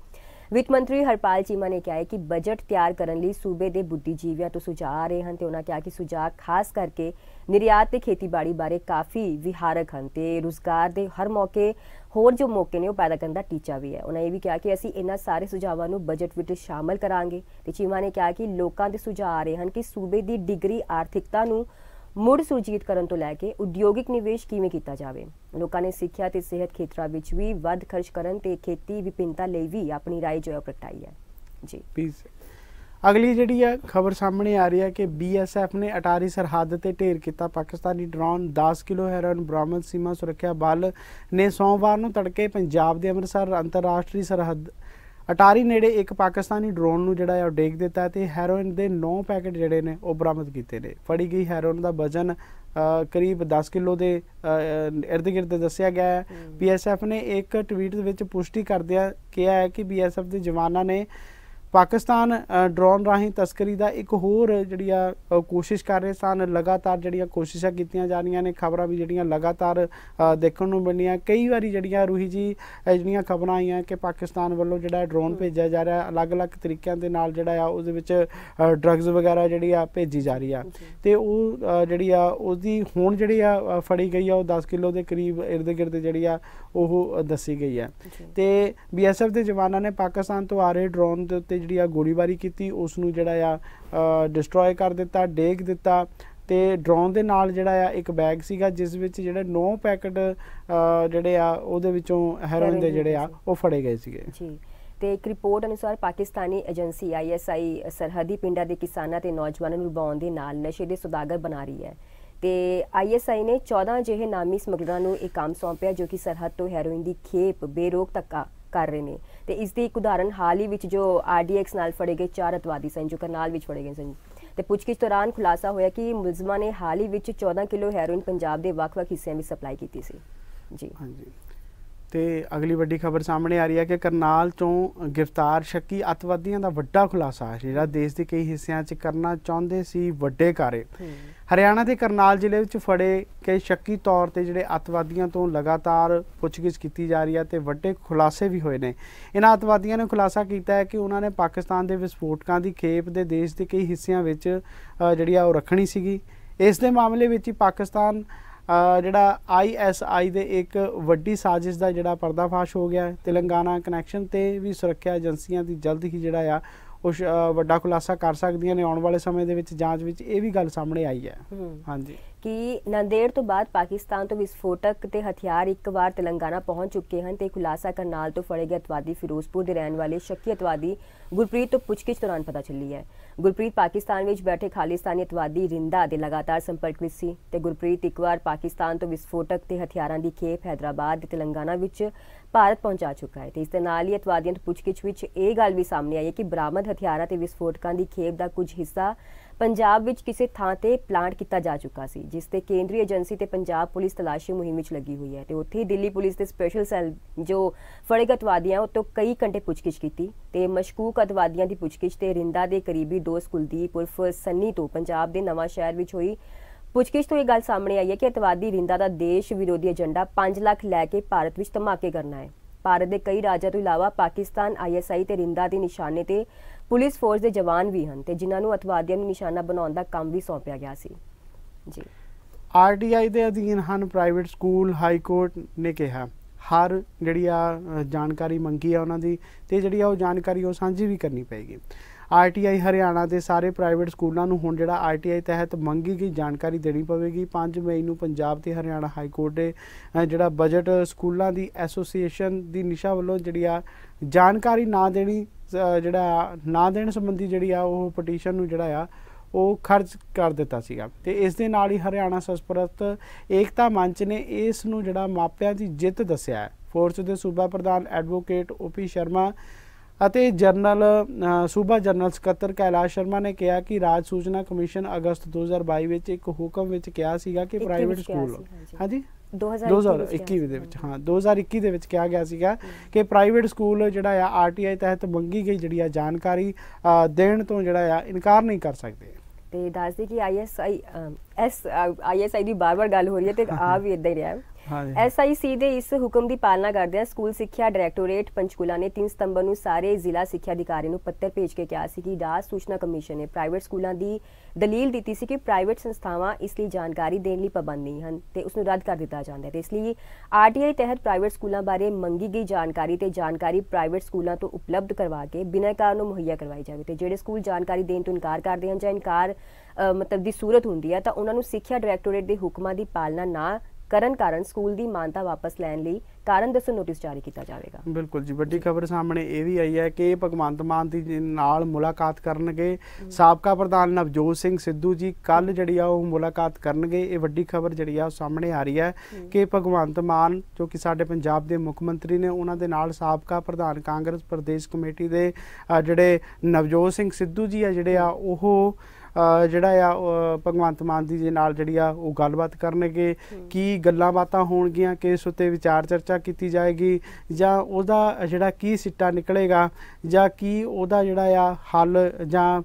ਵਿੱਤ ਮੰਤਰੀ ਹਰਪਾਲ ਚੀਮਾ ਨੇ ਕਿਹਾ ਹੈ ਕਿ ਬਜਟ ਤਿਆਰ ਕਰਨ ਲਈ ਸੂਬੇ ਦੇ ਬੁੱਧੀਜੀਵੀਆਂ ਤੋਂ ਸੁਝਾਅ ਆ ਰਹੇ ਹਨ ਤੇ ਉਹਨਾਂ ਕਿਹਾ ਕਿ ਸੁਝਾਅ ਖਾਸ ਕਰਕੇ ਨਿਰਯਾਤ ਤੇ ਖੇਤੀਬਾੜੀ ਬਾਰੇ ਕਾਫੀ ਵਿਹਾਰਕ ਹਨ ਤੇ ਰੁਜ਼ਗਾਰ ਦੇ ਹਰ ਮੌਕੇ ਹੋਰ ਜੋ ਮੌਕੇ ਨੇ ਉਹ ਪੈਦਾ ਕਰਨ ਦਾ ਟੀਚਾ ਵੀ ਹੈ ਉਹਨਾਂ ਇਹ ਵੀ ਕਿਹਾ ਕਿ ਅਸੀਂ ਇਹਨਾਂ ਸਾਰੇ ਸੁਝਾਵਾਂ ਨੂੰ ਬਜਟ ਵਿੱਚ ਸ਼ਾਮਲ ਕਰਾਂਗੇ ਤੇ ਚੀਮਾ ਨੇ ਕਿਹਾ ਕਿ ਲੋਕਾਂ ਦੇ ਸੁਝਾਅ ਆ ਰਹੇ ਹਨ ਕਿ ਸੂਬੇ ਦੀ ਡਿਗਰੀ ਆਰਥਿਕਤਾ ਨੂੰ ਮੁੜ ਸੁਰਜੀਤ ਕਰਨ ਤੋਂ ਲੈ ਕੇ ਉਦਯੋਗਿਕ ਨਿਵੇਸ਼ ਕਿਵੇਂ ਕੀਤਾ ਜਾਵੇ ਲੋਕਾਂ ਨੇ ਸਿੱਖਿਆ ਤੇ ਸਿਹਤ ਖੇਤਰਾਂ ਵਿੱਚ ਵੀ ਵੱਧ ਖਰਚ ਕਰਨ ਤੇ ਖੇਤੀ ਵਿਭਿੰਨਤਾ ਲਈ ਵੀ ਆਪਣੀ رائے ਜੋ ਹੈ ਪ੍ਰਗਟਾਈ ਹੈ ਜੀ ਪਲੀਜ਼ ਅਗਲੀ ਜਿਹੜੀ ਆ ਖਬਰ ਸਾਹਮਣੇ ਆ ਰਹੀ ਹੈ ਕਿ ਬੀਐਸਐਫ ਨੇ ਅਟਾਰੀ ਸਰਹੱਦ ਤੇ ਢੇਰ ਕੀਤਾ ਪਾਕਿਸਤਾਨੀ ਡਰੋਨ 10 ਕਿਲੋ ਹੈਰਨ ਬ੍ਰਾਹਮਣ ਸੀਮਾ ਸੁਰੱਖਿਆ ਬਲ ਨੇ ਸੋਮਵਾਰ ਨੂੰ ਤੜਕੇ ਪੰਜਾਬ ਦੇ ਅੰਮ੍ਰਿਤਸਰ ਅੰਤਰਰਾਸ਼ਟਰੀ ਸਰਹੱਦ ਅਟਾਰੀ ਨੇੜੇ ਇੱਕ ਪਾਕਿਸਤਾਨੀ ਡਰੋਨ ਨੂੰ ਜਿਹੜਾ ਹੈ ਉਹ ਡੇਗ ਦਿੱਤਾ ਤੇ ਹੈਰੋਇਨ ਦੇ 9 ਪੈਕੇਟ ਜਿਹੜੇ ਨੇ ਉਹ ਬਰਾਮਦ ਕੀਤੇ ਨੇ ਫੜੀ ਗਈ ਹੈਰੋਇਨ ਦਾ ਵਜ਼ਨ ਕਰੀਬ 10 ਕਿਲੋ ਦੇ ਇਰਦ-ਗਿਰਦ ਦੱਸਿਆ ਗਿਆ ਹੈ ਪੀਐਸਐਫ ਨੇ ਇੱਕ ਟਵੀਟ ਦੇ ਵਿੱਚ ਪੁਸ਼ਟੀ ਕਰਦਿਆ ਕਿਹਾ ਹੈ ਕਿ ਬੀਐਸਐਫ ਦੇ ਜਵਾਨਾਂ ਨੇ ਪਾਕਿਸਤਾਨ ਡਰੋਨ ਰਾਹੀਂ ਤਸਕਰੀ ਦਾ ਇੱਕ ਹੋਰ ਜਿਹੜੀ ਆ ਕੋਸ਼ਿਸ਼ ਕਰ ਰਹੇ ਸਨ ਲਗਾਤਾਰ ਜਿਹੜੀਆਂ ਕੋਸ਼ਿਸ਼ਾਂ ਕੀਤੀਆਂ ਜਾ ਰਹੀਆਂ ਨੇ ਖਬਰਾਂ ਵੀ ਜਿਹੜੀਆਂ ਲਗਾਤਾਰ ਦੇਖਣ ਨੂੰ ਮਿਲੀਆਂ ਕਈ ਵਾਰੀ ਜਿਹੜੀਆਂ ਰੂਹੀ ਜੀ ਜਿਹੜੀਆਂ ਖਬਰਾਂ ਆਈਆਂ ਕਿ ਪਾਕਿਸਤਾਨ ਵੱਲੋਂ ਜਿਹੜਾ ਡਰੋਨ ਭੇਜਿਆ ਜਾ ਰਿਹਾ ਅਲੱਗ-ਅਲੱਗ ਤਰੀਕਿਆਂ ਦੇ ਨਾਲ ਜਿਹੜਾ ਆ ਉਹਦੇ ਵਿੱਚ ਡਰੱਗਸ ਵਗੈਰਾ ਜਿਹੜੀ ਆ ਭੇਜੀ ਜਾ ਰਹੀ ਆ ਤੇ ਉਹ ਜਿਹੜੀ ਆ ਉਹਦੀ ਹੁਣ ਜਿਹੜੀ ਆ ਫੜੀ ਗਈ ਆ ਉਹ 10 ਕਿਲੋ ਦੇ ਕਰੀਬ ਇਰਦ-ਗਿਰਦ ਜਿਹੜੀ ਆ ਉਹ ਦੱਸੀ ਗਈ ਹੈ ਤੇ ਬੀਐਸਐਫ ਦੇ ਜਵਾਨਾਂ ਨੇ ਪਾਕਿਸਤਾਨ ਤੋਂ ਆ ਰਹੇ ਡਰੋਨ ਦੇ ਉੱਤੇ ਜਿਹੜੀ ਆ ਗੋਲੀਬਾਰੀ ਕੀਤੀ ਉਸ ਨੂੰ ਜਿਹੜਾ ਆ ਡਿਸਟਰੋਏ ਕਰ ਦਿੱਤਾ ਡੇਗ ਦਿੱਤਾ ਤੇ ਡਰੋਨ ਦੇ ਨਾਲ ਜਿਹੜਾ ਆ ਇੱਕ ਬੈਗ ਸੀਗਾ ਜਿਸ ਵਿੱਚ ਜਿਹੜੇ 9 ਪੈਕਟ ਜਿਹੜੇ ਆ ਉਹਦੇ ਵਿੱਚੋਂ ਹੈਰੋਇਨ ਦੇ ਜਿਹੜੇ ਆ ਉਹ ਫੜੇ ਗਏ ਸੀਗੇ ਜੀ ਤੇ ਇੱਕ ਰਿਪੋਰਟ ਅਨੁਸਾਰ ਪਾਕਿਸਤਾਨੀ ਏਜੰਸੀ ਆਈਐਸਆਈ ਸਰਹੱਦੀ ਪਿੰਡਾਂ ਦੇ ਕਿਸਾਨਾਂ ਤੇ ਨੌਜਵਾਨਾਂ ਨੂੰ ਲੁਭਾਉਣ ਦੇ ਨਾਲ ਨਸ਼ੇ ਦੇ ਸੁਦਾਗਰ ਬਣਾ ਰਹੀ ਹੈ ਤੇ ਆਈਐਸਆਈ ਨੇ 14 ਜਿਹੇ ਨਾਮੀ ਸਮਗਲਰਾਂ ਨੂੰ ਇਹ ਕੰਮ ਸੌਂਪਿਆ ਜੋ ਕਿ ਸਰਹੱਦ ਤੋਂ ਹੈਰੋਇਨ ਦੀ ਖੇਪ ਬੇਰੋਕ ਤੱਕਾ ਕਰ ਰਹੇ ਨੇ ਤੇ ਇਸ ਦੀ ਇੱਕ ਉਦਾਹਰਨ ਹਾਲ ਹੀ ਵਿੱਚ ਜੋ ਆਰਡੀਐਕਸ ਨਾਲ ਫੜੇ ਗਏ ਚਾਰ ਅਤਵਾਦੀ ਸਨ ਜੋ ਕਰਨਾਲ ਵਿੱਚ ਫੜੇ ਗਏ ਸਨ ਤੇ ਪੁੱਛਗਿੱਛ ਦੌਰਾਨ ਖੁਲਾਸਾ ਹੋਇਆ ਕਿ ਮੁਲਜ਼ਮਾਂ ਨੇ ਹਾਲ ਹੀ ਵਿੱਚ 14 ਕਿਲੋ ਹੈਰੋਇਨ ਪੰਜਾਬ ਦੇ ਵੱਖ-ਵੱਖ ਹਿੱਸਿਆਂ ਵਿੱਚ ਸਪਲਾਈ ਕੀਤੀ ਸੀ ਜੀ ਹਾਂਜੀ ਤੇ ਅਗਲੀ ਵੱਡੀ ਖਬਰ ਸਾਹਮਣੇ ਆ ਰਹੀ ਹੈ ਕਿ ਕਰਨਾਲ ਤੋਂ ਗ੍ਰਿਫਤਾਰ ਸ਼ੱਕੀ ਅਤਵਾਦੀਆਂ ਦਾ ਵੱਡਾ ਖੁਲਾਸਾ ਹੈ ਜਿਹੜਾ ਦੇਸ਼ ਦੇ ਕਈ ਹਿੱਸਿਆਂ 'ਚ ਕਰਨਾ ਚਾਹੁੰਦੇ ਸੀ ਵੱਡੇ ਕਾਰੇ ਹਰਿਆਣਾ ਦੇ ਕਰਨਾਲ ਜ਼ਿਲ੍ਹੇ ਵਿੱਚ ਫੜੇ ਕਈ ਸ਼ੱਕੀ ਤੌਰ ਤੇ ਜਿਹੜੇ ਅਤਵਾਦੀਆਂ ਤੋਂ ਲਗਾਤਾਰ ਪੁੱਛਗਿੱਛ ਕੀਤੀ ਜਾ ਰਹੀ ਹੈ ਤੇ ਵੱਡੇ ਖੁਲਾਸੇ ਵੀ ਹੋਏ ਨੇ ਇਹਨਾਂ ਅਤਵਾਦੀਆਂ ਨੇ ਖੁਲਾਸਾ ਕੀਤਾ ਹੈ ਕਿ ਉਹਨਾਂ ਨੇ ਪਾਕਿਸਤਾਨ ਦੇ ਵਿਸਫੋਟਕਾਂ ਦੀ ਖੇਪ ਦੇ ਦੇਸ਼ ਦੇ ਕਈ ਹਿੱਸਿਆਂ ਵਿੱਚ ਜਿਹੜੀ ਆ ਉਹ ਰੱਖਣੀ ਸੀਗੀ ਇਸ ਦੇ ਮਾਮਲੇ ਵਿੱਚ ਹੀ ਪਾਕਿਸਤਾਨ ਜਿਹੜਾ ਆਈਐਸਆਈ ਦੇ ਇੱਕ ਵੱਡੀ ਸਾਜ਼ਿਸ਼ ਦਾ ਜਿਹੜਾ ਪਰਦਾਫਾਸ਼ ਹੋ ਗਿਆ ਹੈ ਤੇਲੰਗਾਨਾ ਕਨੈਕਸ਼ਨ ਤੇ ਵੀ ਸੁਰੱਖਿਆ ਏਜੰਸੀਆਂ ਦੀ ਜਲਦ ਹੀ ਜਿਹੜਾ ਆ ਉਹ ਵੱਡਾ ਖੁਲਾਸਾ ਕਰ ਸਕਦੀਆਂ ਨੇ ਆਉਣ ਵਾਲੇ ਸਮੇਂ ਦੇ ਵਿੱਚ ਜਾਂਚ ਵਿੱਚ ਇਹ ਵੀ ਗੱਲ ਸਾਹਮਣੇ ਆਈ ਹੈ ਹਾਂਜੀ ਕਿ ਨੰਦੇੜ ਤੋਂ ਬਾਅਦ ਪਾਕਿਸਤਾਨ ਤੋਂ ਵਿਸਫੋਟਕ ਤੇ ਹਥਿਆਰ ਇੱਕ ਵਾਰ ਤੇਲੰਗਾਨਾ ਪਹੁੰਚ ਚੁੱਕੇ ਹਨ ਤੇ ਖੁਲਾਸਾ ਕਰਨਾਲ ਤੋਂ ਫੜੇ ਗਏ ਅਤਵਾਦੀ ਫਿਰੋਜ਼ਪੁਰ ਦੇ ਰਹਿਣ ਵਾਲੇ ਸ਼ੱਕੀ ਅਤਵਾਦੀ ਗੁਰਪ੍ਰੀਤ ਤੋਂ ਪੁੱਛਗਿੱਛ ਦੌਰਾਨ ਪਤਾ ਚੱਲੀ ਹੈ ਗੁਰਪ੍ਰੀਤ ਪਾਕਿਸਤਾਨ ਵਿੱਚ ਬੈਠੇ ਖਾਲਿਸਤਾਨੀ ਅਤਵਾਦੀ ਰਿੰਦਾ ਦੇ ਲਗਾਤਾਰ ਸੰਪਰਕ ਵਿੱਚ ਸੀ ਤੇ ਗੁਰਪ੍ਰੀਤ ਇੱਕ ਵਾਰ ਪਾਕਿਸਤਾਨ ਤੋਂ ਵਿਸਫੋਟਕ ਤੇ ਹਥਿਆਰਾਂ ਦੀ ਖੇਪ ਹైదరాబాద్ ਤੇ ਤੇਲੰਗਾਨਾ ਵਿੱਚ ਭਾਰਤ ਪਹੁੰਚਾ ਚੁੱਕਾ ਹੈ ਤੇ ਇਸ ਦੇ ਨਾਲ ਹੀ ਅਤਵਾਦੀਆਂ ਤੋਂ ਪੁੱਛਗਿੱਛ ਵਿੱਚ ਇਹ ਗੱਲ ਵੀ ਸਾਹਮਣੇ ਆਈ ਹੈ ਕਿ ਬਰਾਮਦ ਹਥਿਆਰਾਂ ਤੇ ਵਿਸਫੋਟਕਾਂ ਦੀ ਖੇਪ ਦਾ ਕੁਝ ਹਿੱਸਾ ਪੰਜਾਬ ਵਿੱਚ ਕਿਸੇ ਥਾਂ ਤੇ ਪਲਾਂਟ ਕੀਤਾ ਜਾ ਚੁੱਕਾ ਸੀ ਜਿਸ ਤੇ ਕੇਂਦਰੀ ਏਜੰਸੀ ਤੇ ਪੰਜਾਬ ਪੁਲਿਸ ਤਲਾਸ਼ੀ ਮੁਹਿੰਮ ਵਿੱਚ ਲੱਗੀ ਹੋਈ ਹੈ ਤੇ ਉੱਥੇ ਦਿੱਲੀ ਪੁਲਿਸ ਦੇ ਸਪੈਸ਼ਲ ਸੈੱਲ ਜੋ ਫੜੇ ਅਤਵਾਦੀਆਂ ਉਤੋਂ ਤੋਂ ਕਈ ਘੰਟੇ ਪੁੱਛਗਿੱਛ ਕੀਤੀ ਤੇ ਮਸ਼ਕੂਕ ਅਤਵਾਦੀਆਂ ਦੀ ਪੁੱਛਗਿੱਛ ਤੇ ਰਿੰਦਾ ਦੇ ਕਰੀਬੀ ਦੋਸਤ ਕੁਲਦੀਪ ਉਰਫ ਸੰਨੀ ਤੋਂ ਪੰਜਾਬ ਦੇ ਨਵਾਂ ਸ਼ਹਿਰ ਵਿੱਚ ਹੋਈ ਪੁੱਛਗਿੱਛ ਤੋਂ ਇਹ ਗੱਲ ਸਾਹਮਣੇ ਆਈ ਹੈ ਕਿ ਅਤਵਾਦੀ ਰਿੰਦਾ ਦਾ ਦੇਸ਼ ਵਿਰੋਧੀ ਏਜੰਡਾ 5 ਲੱਖ ਲੈ ਕੇ ਭਾਰਤ ਵਿੱਚ ਧਮਾਕੇ ਕਰਨਾ ਹੈ ਭਾਰਤ ਦੇ ਕਈ ਰਾਜਾਂ ਤੋਂ ਇਲਾਵਾ ਪਾਕਿਸਤਾਨ ਆਈਐਸਆਈ ਤੇ ਰਿੰਦਾ ਦੇ ਨਿਸ਼ਾਨੇ ਤੇ ਪੁਲਿਸ ਫੋਰਸ ਦੇ ਜਵਾਨ ਵੀ ਹਨ ਤੇ ਜਿਨ੍ਹਾਂ ਨੂੰ ਅਤਵਾਦੀਆਂ ਨੂੰ ਨਿਸ਼ਾਨਾ ਬਣਾਉਣ ਦਾ ਕੰਮ ਵੀ ਸੌਂਪਿਆ ਗਿਆ ਸੀ ਜੀ ਆਰਡੀਆਈ ਦੇ ਅਧੀਨ ਹਨ ਪ੍ਰਾਈਵੇਟ ਸਕੂਲ ਹਾਈ ਕੋਰਟ ਨੇ ਕਿਹਾ ਹਰ ਜਿਹੜੀ ਆ ਜਾਣਕਾਰੀ ਮੰਗੀ ਆ ਉਹਨਾਂ ਦੀ ਤੇ ਜਿਹੜੀ ਆ ਉਹ ਜਾਣਕਾਰੀ ਉਹ ਸਾਂਝੀ ਵੀ ਕਰਨੀ ਪਏਗੀ ਆਰਟੀਆਈ ਹਰਿਆਣਾ ਦੇ ਸਾਰੇ ਪ੍ਰਾਈਵੇਟ ਸਕੂਲਾਂ ਨੂੰ ਹੁਣ ਜਿਹੜਾ ਆਰਟੀਆਈ ਤਹਿਤ ਮੰਗੀ ਗਈ ਜਾਣਕਾਰੀ ਦੇਣੀ ਪਵੇਗੀ 5 ਮਈ ਨੂੰ ਪੰਜਾਬ ਤੇ ਹਰਿਆਣਾ ਹਾਈ ਕੋਰਟ ਦੇ ਜਿਹੜਾ ਬਜਟ ਸਕੂਲਾਂ ਦੀ ਐਸੋਸੀਏਸ਼ਨ ਦੀ ਨਿਸ਼ਾ ਵੱਲੋਂ ਜਿਹੜੀ ਆ ਜਾਣਕਾਰੀ ਨਾ ਦੇਣੀ ਜਿਹੜਾ ਨਾ ਦੇਣ ਸੰਬੰਧੀ ਜਿਹੜੀ ਆ ਉਹ ਪਟੀਸ਼ਨ ਨੂੰ ਜਿਹੜਾ ਆ ਉਹ ਖਰਚ ਕਰ ਦਿੱਤਾ ਸੀਗਾ ਤੇ ਇਸ ਦੇ ਨਾਲ ਹੀ ਹਰਿਆਣਾ ਸਸਪਰਤ ਏਕਤਾ ਮੰਚ ਨੇ ਇਸ ਨੂੰ ਜਿਹੜਾ ਮਾਪਿਆਂ ਦੀ ਜਿੱਤ ਦੱਸਿਆ ਹੈ ਫੋਰਸ ਦੇ ਸੂਬਾ ਪ੍ਰਧਾਨ ਐਡਵੋਕੇਟ ਓਪੀ ਸ਼ਰਮਾ ਅਤੇ ਜਨਰਲ ਸੂਬਾ ਜਨਰਲ ਸਕੱਤਰ ਕੈਲਾਸ਼ ਸ਼ਰਮਾ ਨੇ ਕਿਹਾ ਕਿ ਰਾਜ ਸੂਚਨਾ ਕਮਿਸ਼ਨ ਅਗਸਤ 2022 ਵਿੱਚ ਇੱਕ ਹੁਕਮ ਵਿੱਚ ਕਿਹਾ ਸੀਗਾ ਕਿ ਪ੍ਰਾਈਵੇਟ ਸਕੂਲ ਹਾਂਜੀ 2021 ਦੇ ਵਿੱਚ ਹਾਂ 2021 ਦੇ ਵਿੱਚ ਕਿਹਾ ਗਿਆ ਸੀਗਾ ਕਿ ਪ੍ਰਾਈਵੇਟ ਸਕੂਲ ਜਿਹੜਾ ਆ ਆਰਟੀਆਈ ਤਹਿਤ ਮੰਗੀ ਗਈ ਜਿਹੜੀ ਆ ਜਾਣਕਾਰੀ ਦੇਣ ਤੋਂ ਜਿਹੜਾ ਆ ਇਨਕਾਰ ਨਹੀਂ ਕਰ ਸਕਦੇ ਤੇ ਦੱਸਦੇ ਕਿ ਆਈਐਸਆਈ ਐਸ ਆਈਐਸਆਈ ਦੀ ਬਾਰ-ਬਾਰ ਗੱਲ ਹੋ ਰਹੀ ਹੈ ਤੇ ਆ ਵੀ ਇਦਾਂ ਹੀ ਰਿਹਾ ਹੈ ਐਸਆਈਸੀ ਦੇ ਇਸ ਹੁਕਮ ਦੀ ਪਾਲਣਾ ਕਰਦੇ ਆ ਸਕੂਲ ਸਿੱਖਿਆ ਡਾਇਰੈਕਟੋਰੇਟ ਪੰਚਕੂਲਾ ਨੇ 3 ਸਤੰਬਰ ਨੂੰ ਸਾਰੇ ਜ਼ਿਲ੍ਹਾ ਸਿੱਖਿਆ ਅਧਿਕਾਰੀ ਨੂੰ ਪੱਤਰ ਭੇਜ ਕੇ ਕਿਹਾ ਸੀ ਕਿ ਰਾਜ ਸੂਚਨਾ ਕਮਿਸ਼ਨ ਨੇ ਪ੍ਰਾਈਵੇਟ ਸਕੂਲਾਂ ਦੀ ਦਲੀਲ ਦਿੱਤੀ ਸੀ ਕਿ ਪ੍ਰਾਈਵੇਟ ਸੰਸਥਾਵਾਂ ਇਸ ਲਈ ਜਾਣਕਾਰੀ ਦੇਣ ਲਈ ਪਾਬੰਦ ਨਹੀਂ ਹਨ ਤੇ ਉਸ ਨੂੰ ਰੱਦ ਕਰ ਦਿੱਤਾ ਜਾਂਦਾ ਹੈ ਇਸ ਲਈ ਆਰਟੀਆਈ ਤਹਿਤ ਪ੍ਰਾਈਵੇਟ ਸਕੂਲਾਂ ਬਾਰੇ ਮੰਗੀ ਗਈ ਜਾਣਕਾਰੀ ਤੇ ਜਾਣਕਾਰੀ ਪ੍ਰਾਈਵੇਟ ਸਕੂਲਾਂ ਤੋਂ ਉਪਲਬਧ ਕਰਵਾ ਕੇ ਬਿਨਾਂ ਕਾਰਨ ਨੂੰ ਮੁਹੱਈਆ ਕਰਵਾਈ ਜਾਵੇ ਤੇ ਜਿਹੜੇ ਸਕੂਲ ਜਾਣਕਾਰੀ ਦੇਣ ਤੋਂ ਇਨਕਾਰ ਕਰਦੇ ਹਨ ਜਾਂ ਇਨਕਾਰ ਮਤਲਬ ਦੀ ਸੂਰਤ ਹੁੰਦੀ ਹੈ ਤਾਂ ਉਹਨਾਂ ਨੂੰ ਸਿੱਖਿਆ ਡਾਇਰੈਕਟੋਰੇਟ ਦੇ ਹੁਕਮਾਂ ਦੀ ਪਾਲਣਾ ਨਾ ਕਰਨ ਕਾਰਨ ਸਕੂਲ ਦੀ ਮਾਨਤਾ ਵਾਪਸ ਲੈਣ ਲਈ ਕਾਰਨ ਦੱਸੋ ਨੋਟਿਸ ਜਾਰੀ ਕੀਤਾ ਜਾਵੇਗਾ ਬਿਲਕੁਲ ਜੀ ਵੱਡੀ ਖਬਰ ਸਾਹਮਣੇ ਇਹ ਵੀ ਆਈ ਹੈ ਕਿ ਭਗਵੰਤ ਮਾਨ ਦੀ ਨਾਲ ਮੁਲਾਕਾਤ ਕਰਨਗੇ ਸਾਬਕਾ ਪ੍ਰਧਾਨ ਨਵਜੋਤ ਸਿੰਘ ਸਿੱਧੂ ਜੀ ਕੱਲ ਜਿਹੜੀ ਆ ਉਹ ਮੁਲਾਕਾਤ ਕਰਨਗੇ ਇਹ ਵੱਡੀ ਖਬਰ ਜਿਹੜੀ ਆ ਸਾਹਮਣੇ ਆ ਰਹੀ ਹੈ ਕਿ ਭਗਵੰਤ ਮਾਨ ਜੋ ਕਿ ਸਾਡੇ ਪੰਜਾਬ ਦੇ ਮੁੱਖ ਮੰਤਰੀ ਨੇ ਉਹਨਾਂ ਦੇ ਨਾਲ ਸਾਬਕਾ ਪ੍ਰਧਾਨ ਕਾਂਗਰਸ ਪ੍ਰਦੇਸ਼ ਕਮੇਟੀ ਦੇ ਜਿਹੜੇ ਨਵਜੋਤ ਸਿੰਘ ਸਿੱਧੂ ਜੀ ਆ ਜਿਹੜੇ ਆ ਉਹ ਜਿਹੜਾ ਆ ਭਗਵੰਤ ਮਾਨ ਜੀ ਦੇ ਨਾਲ ਜਿਹੜੀ ਆ ਉਹ ਗੱਲਬਾਤ ਕਰਨਗੇ ਕੀ ਗੱਲਾਂ ਬਾਤਾਂ ਹੋਣਗੀਆਂ ਕੇਸ ਉਤੇ ਵਿਚਾਰ ਚਰਚਾ ਕੀਤੀ ਜਾਏਗੀ ਜਾਂ ਉਹਦਾ ਜਿਹੜਾ ਕੀ ਸਿੱਟਾ ਨਿਕਲੇਗਾ ਜਾਂ ਕੀ ਉਹਦਾ ਜਿਹੜਾ ਆ ਹੱਲ ਜਾਂ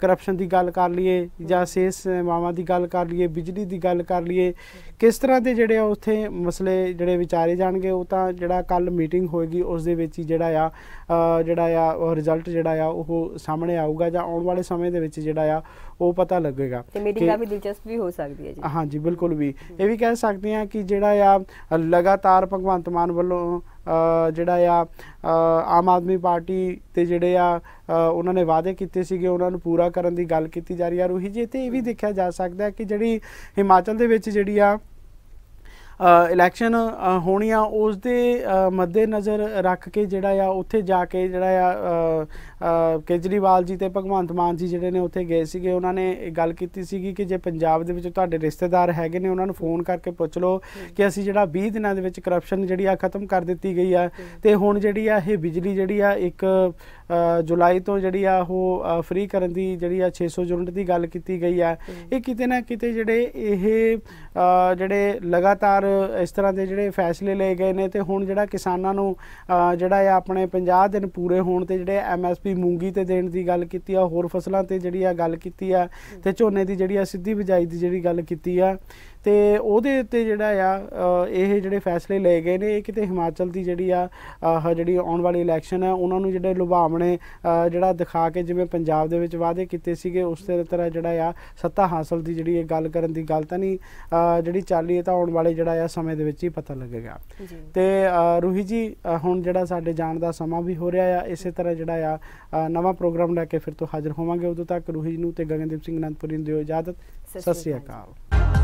ਕਰਪਸ਼ਨ ਦੀ ਗੱਲ ਕਰ ਲਈਏ ਜਾਂ ਸੇਸ ਮਾਵਾਂ ਦੀ ਗੱਲ ਕਰ ਲਈਏ ਬਿਜਲੀ ਦੀ ਗੱਲ ਕਰ ਲਈਏ ਕਿਸ ਤਰ੍ਹਾਂ ਦੇ ਜਿਹੜੇ ਆ ਉੱਥੇ ਮਸਲੇ ਜਿਹੜੇ ਵਿਚਾਰੇ ਜਾਣਗੇ ਉਹ ਤਾਂ ਜਿਹੜਾ ਕੱਲ ਮੀਟਿੰਗ ਹੋਏਗੀ ਉਸ ਦੇ ਵਿੱਚ ਹੀ ਜਿਹੜਾ ਆ ਜਿਹੜਾ ਆ ਰਿਜ਼ਲਟ ਜਿਹੜਾ ਆ ਉਹ ਸਾਹਮਣੇ ਆਊਗਾ ਜਾਂ ਆਉਣ ਵਾਲੇ ਸਮੇਂ ਦੇ ਵਿੱਚ ਜਿਹੜਾ ਆ ਉਹ ਪਤਾ ਲੱਗੇਗਾ ਤੇ ਮੀਟਿੰਗ ਕਾਫੀ ਦਿਲਚਸਪ ਵੀ ਹੋ ਸਕਦੀ ਹੈ ਜੀ ਹਾਂਜੀ ਬਿਲਕੁਲ ਵੀ ਇਹ ਵੀ ਕਹਿ ਸਕਦੇ ਹਾਂ ਕਿ ਜਿਹੜਾ ਆ ਲਗਾਤਾਰ ਭਗਵੰਤ ਮਾਨ ਵੱਲੋਂ ਜਿਹੜਾ ਆ ਆਮ ਆਦਮੀ ਪਾਰਟੀ ਤੇ ਜਿਹੜੇ ਆ ਉਹਨਾਂ ਨੇ ਵਾਅਦੇ ਕੀਤੇ ਸੀਗੇ ਉਹਨਾਂ ਨੂੰ ਪੂਰਾ ਕਰਨ ਦੀ ਗੱਲ ਕੀਤੀ ਜਾ ਰਹੀ ਆ ਰੋਹੀ ਜੀ ਤੇ ਇਹ ਵੀ ਦੇਖਿਆ ਜਾ ਸਕਦਾ ਹੈ ਕਿ ਜਿਹੜੀ ਹਿਮਾਚਲ ਦੇ ਵਿੱਚ ਜਿਹੜੀ ਆ ਇਲੈਕਸ਼ਨ ਹੋਣੀ ਆ ਉਸ ਦੇ ਮੱਦੇ ਨਜ਼ਰ ਰੱਖ ਕੇ ਜਿਹੜਾ ਆ ਉੱਥੇ ਜਾ ਕੇ ਜਿਹੜਾ ਆ ਕੇਜਰੀਵਾਲ ਜੀ ਤੇ ਭਗਵੰਤ ਮਾਨ ਜੀ ਜਿਹੜੇ ਨੇ ਉੱਥੇ ਗਏ ਸੀਗੇ ਉਹਨਾਂ ਨੇ ਗੱਲ ਕੀਤੀ ਸੀਗੀ ਕਿ ਜੇ ਪੰਜਾਬ ਦੇ ਵਿੱਚ ਤੁਹਾਡੇ ਰਿਸ਼ਤੇਦਾਰ ਹੈਗੇ ਨੇ ਉਹਨਾਂ ਨੂੰ ਫੋਨ ਕਰਕੇ ਪੁੱਛ ਲਓ ਕਿ ਅਸੀਂ ਜਿਹੜਾ 20 ਦਿਨਾਂ ਦੇ ਵਿੱਚ ਕਰਪਸ਼ਨ ਜਿਹੜੀ ਆ ਖਤਮ ਕਰ ਦਿੱਤੀ ਗਈ ਆ ਤੇ ਹੁਣ ਜਿਹੜੀ ਆ ਇਹ ਬਿਜਲੀ ਜਿਹੜੀ ਆ ਇੱਕ ਜੁਲਾਈ ਤੋਂ ਜਿਹੜੀ ਆ ਉਹ ਫ੍ਰੀ ਕਰਨ ਦੀ ਜਿਹੜੀ ਆ 600 ਯੂਨਿਟ ਦੀ ਗੱਲ ਕੀਤੀ ਗਈ ਆ ਇਹ ਕਿਤੇ ਨਾ ਕਿਤੇ ਜਿਹੜੇ ਇਹ ਜਿਹੜੇ ਲਗਾਤਾਰ ਇਸ ਤਰ੍ਹਾਂ ਦੇ ਜਿਹੜੇ ਫੈਸਲੇ ਲਏ ਗਏ ਨੇ ਤੇ ਹੁਣ ਜਿਹੜਾ ਕਿਸਾਨਾਂ ਨੂੰ ਜਿਹੜਾ ਆ ਆਪਣੇ 50 ਦਿਨ ਪੂਰੇ ਹੋਣ ਤੇ ਜਿਹੜੇ ਐਮਐਸ ਵੀ ਮੂੰਗੀ ਤੇ ਦੇਣ ਦੀ ਗੱਲ ਕੀਤੀ ਆ ਹੋਰ ਫਸਲਾਂ ਤੇ ਜਿਹੜੀ ਆ ਗੱਲ ਕੀਤੀ ਆ ਤੇ ਝੋਨੇ ਦੀ ਜਿਹੜੀ ਆ ਸਿੱਧੀ ਬਿਜਾਈ ਦੀ ਜਿਹੜੀ ਗੱਲ ਕੀਤੀ ਆ ਤੇ ਉਹਦੇ ਉੱਤੇ ਜਿਹੜਾ ਆ ਇਹ ਜਿਹੜੇ ਫੈਸਲੇ ਲਏ ਗਏ ਨੇ ਇਹ ਕਿਤੇ ਹਿਮਾਚਲ ਦੀ ਜਿਹੜੀ ਆ ਜਿਹੜੀ ਆਉਣ ਵਾਲੀ ਇਲੈਕਸ਼ਨ ਹੈ ਉਹਨਾਂ ਨੂੰ ਜਿਹੜੇ ਲੁਭਾਵਣੇ ਜਿਹੜਾ ਦਿਖਾ ਕੇ ਜਿਵੇਂ ਪੰਜਾਬ ਦੇ ਵਿੱਚ ਵਾਅਦੇ ਕੀਤੇ ਸੀਗੇ ਉਸ ਤਰ੍ਹਾਂ ਜਿਹੜਾ ਆ ਸੱਤਾ ਹਾਸਲ ਦੀ ਜਿਹੜੀ ਇਹ ਗੱਲ ਕਰਨ ਦੀ ਗੱਲ ਤਾਂ ਨਹੀਂ ਜਿਹੜੀ ਰਹੀ ਹੈ ਤਾਂ ਆਉਣ ਵਾਲੇ ਜਿਹੜਾ ਆ ਸਮੇਂ ਦੇ ਵਿੱਚ ਹੀ ਪਤਾ ਲੱਗੇਗਾ ਤੇ ਰੂਹੀ ਜੀ ਹੁਣ ਜਿਹੜਾ ਸਾਡੇ ਜਾਣ ਦਾ ਸਮਾਂ ਵੀ ਹੋ ਰਿਹਾ ਆ ਇਸੇ ਤਰ੍ਹਾਂ ਜਿਹੜਾ ਆ ਨਵਾਂ ਪ੍ਰੋਗਰਾਮ ਲੈ ਕੇ ਫਿਰ ਤੋਂ ਹਾਜ਼ਰ ਹੋਵਾਂਗੇ ਉਦੋਂ ਤੱਕ ਰੂਹੀ ਜੀ ਨੂੰ ਤੇ ਗਗਨਦੀਪ ਸਿੰਘ ਅਨੰਦਪੁਰੀ ਨੂੰ ਦਿਓ ਇਜਾਜ਼ਤ ਸਤਿ ਸ੍ਰੀ ਅਕਾਲ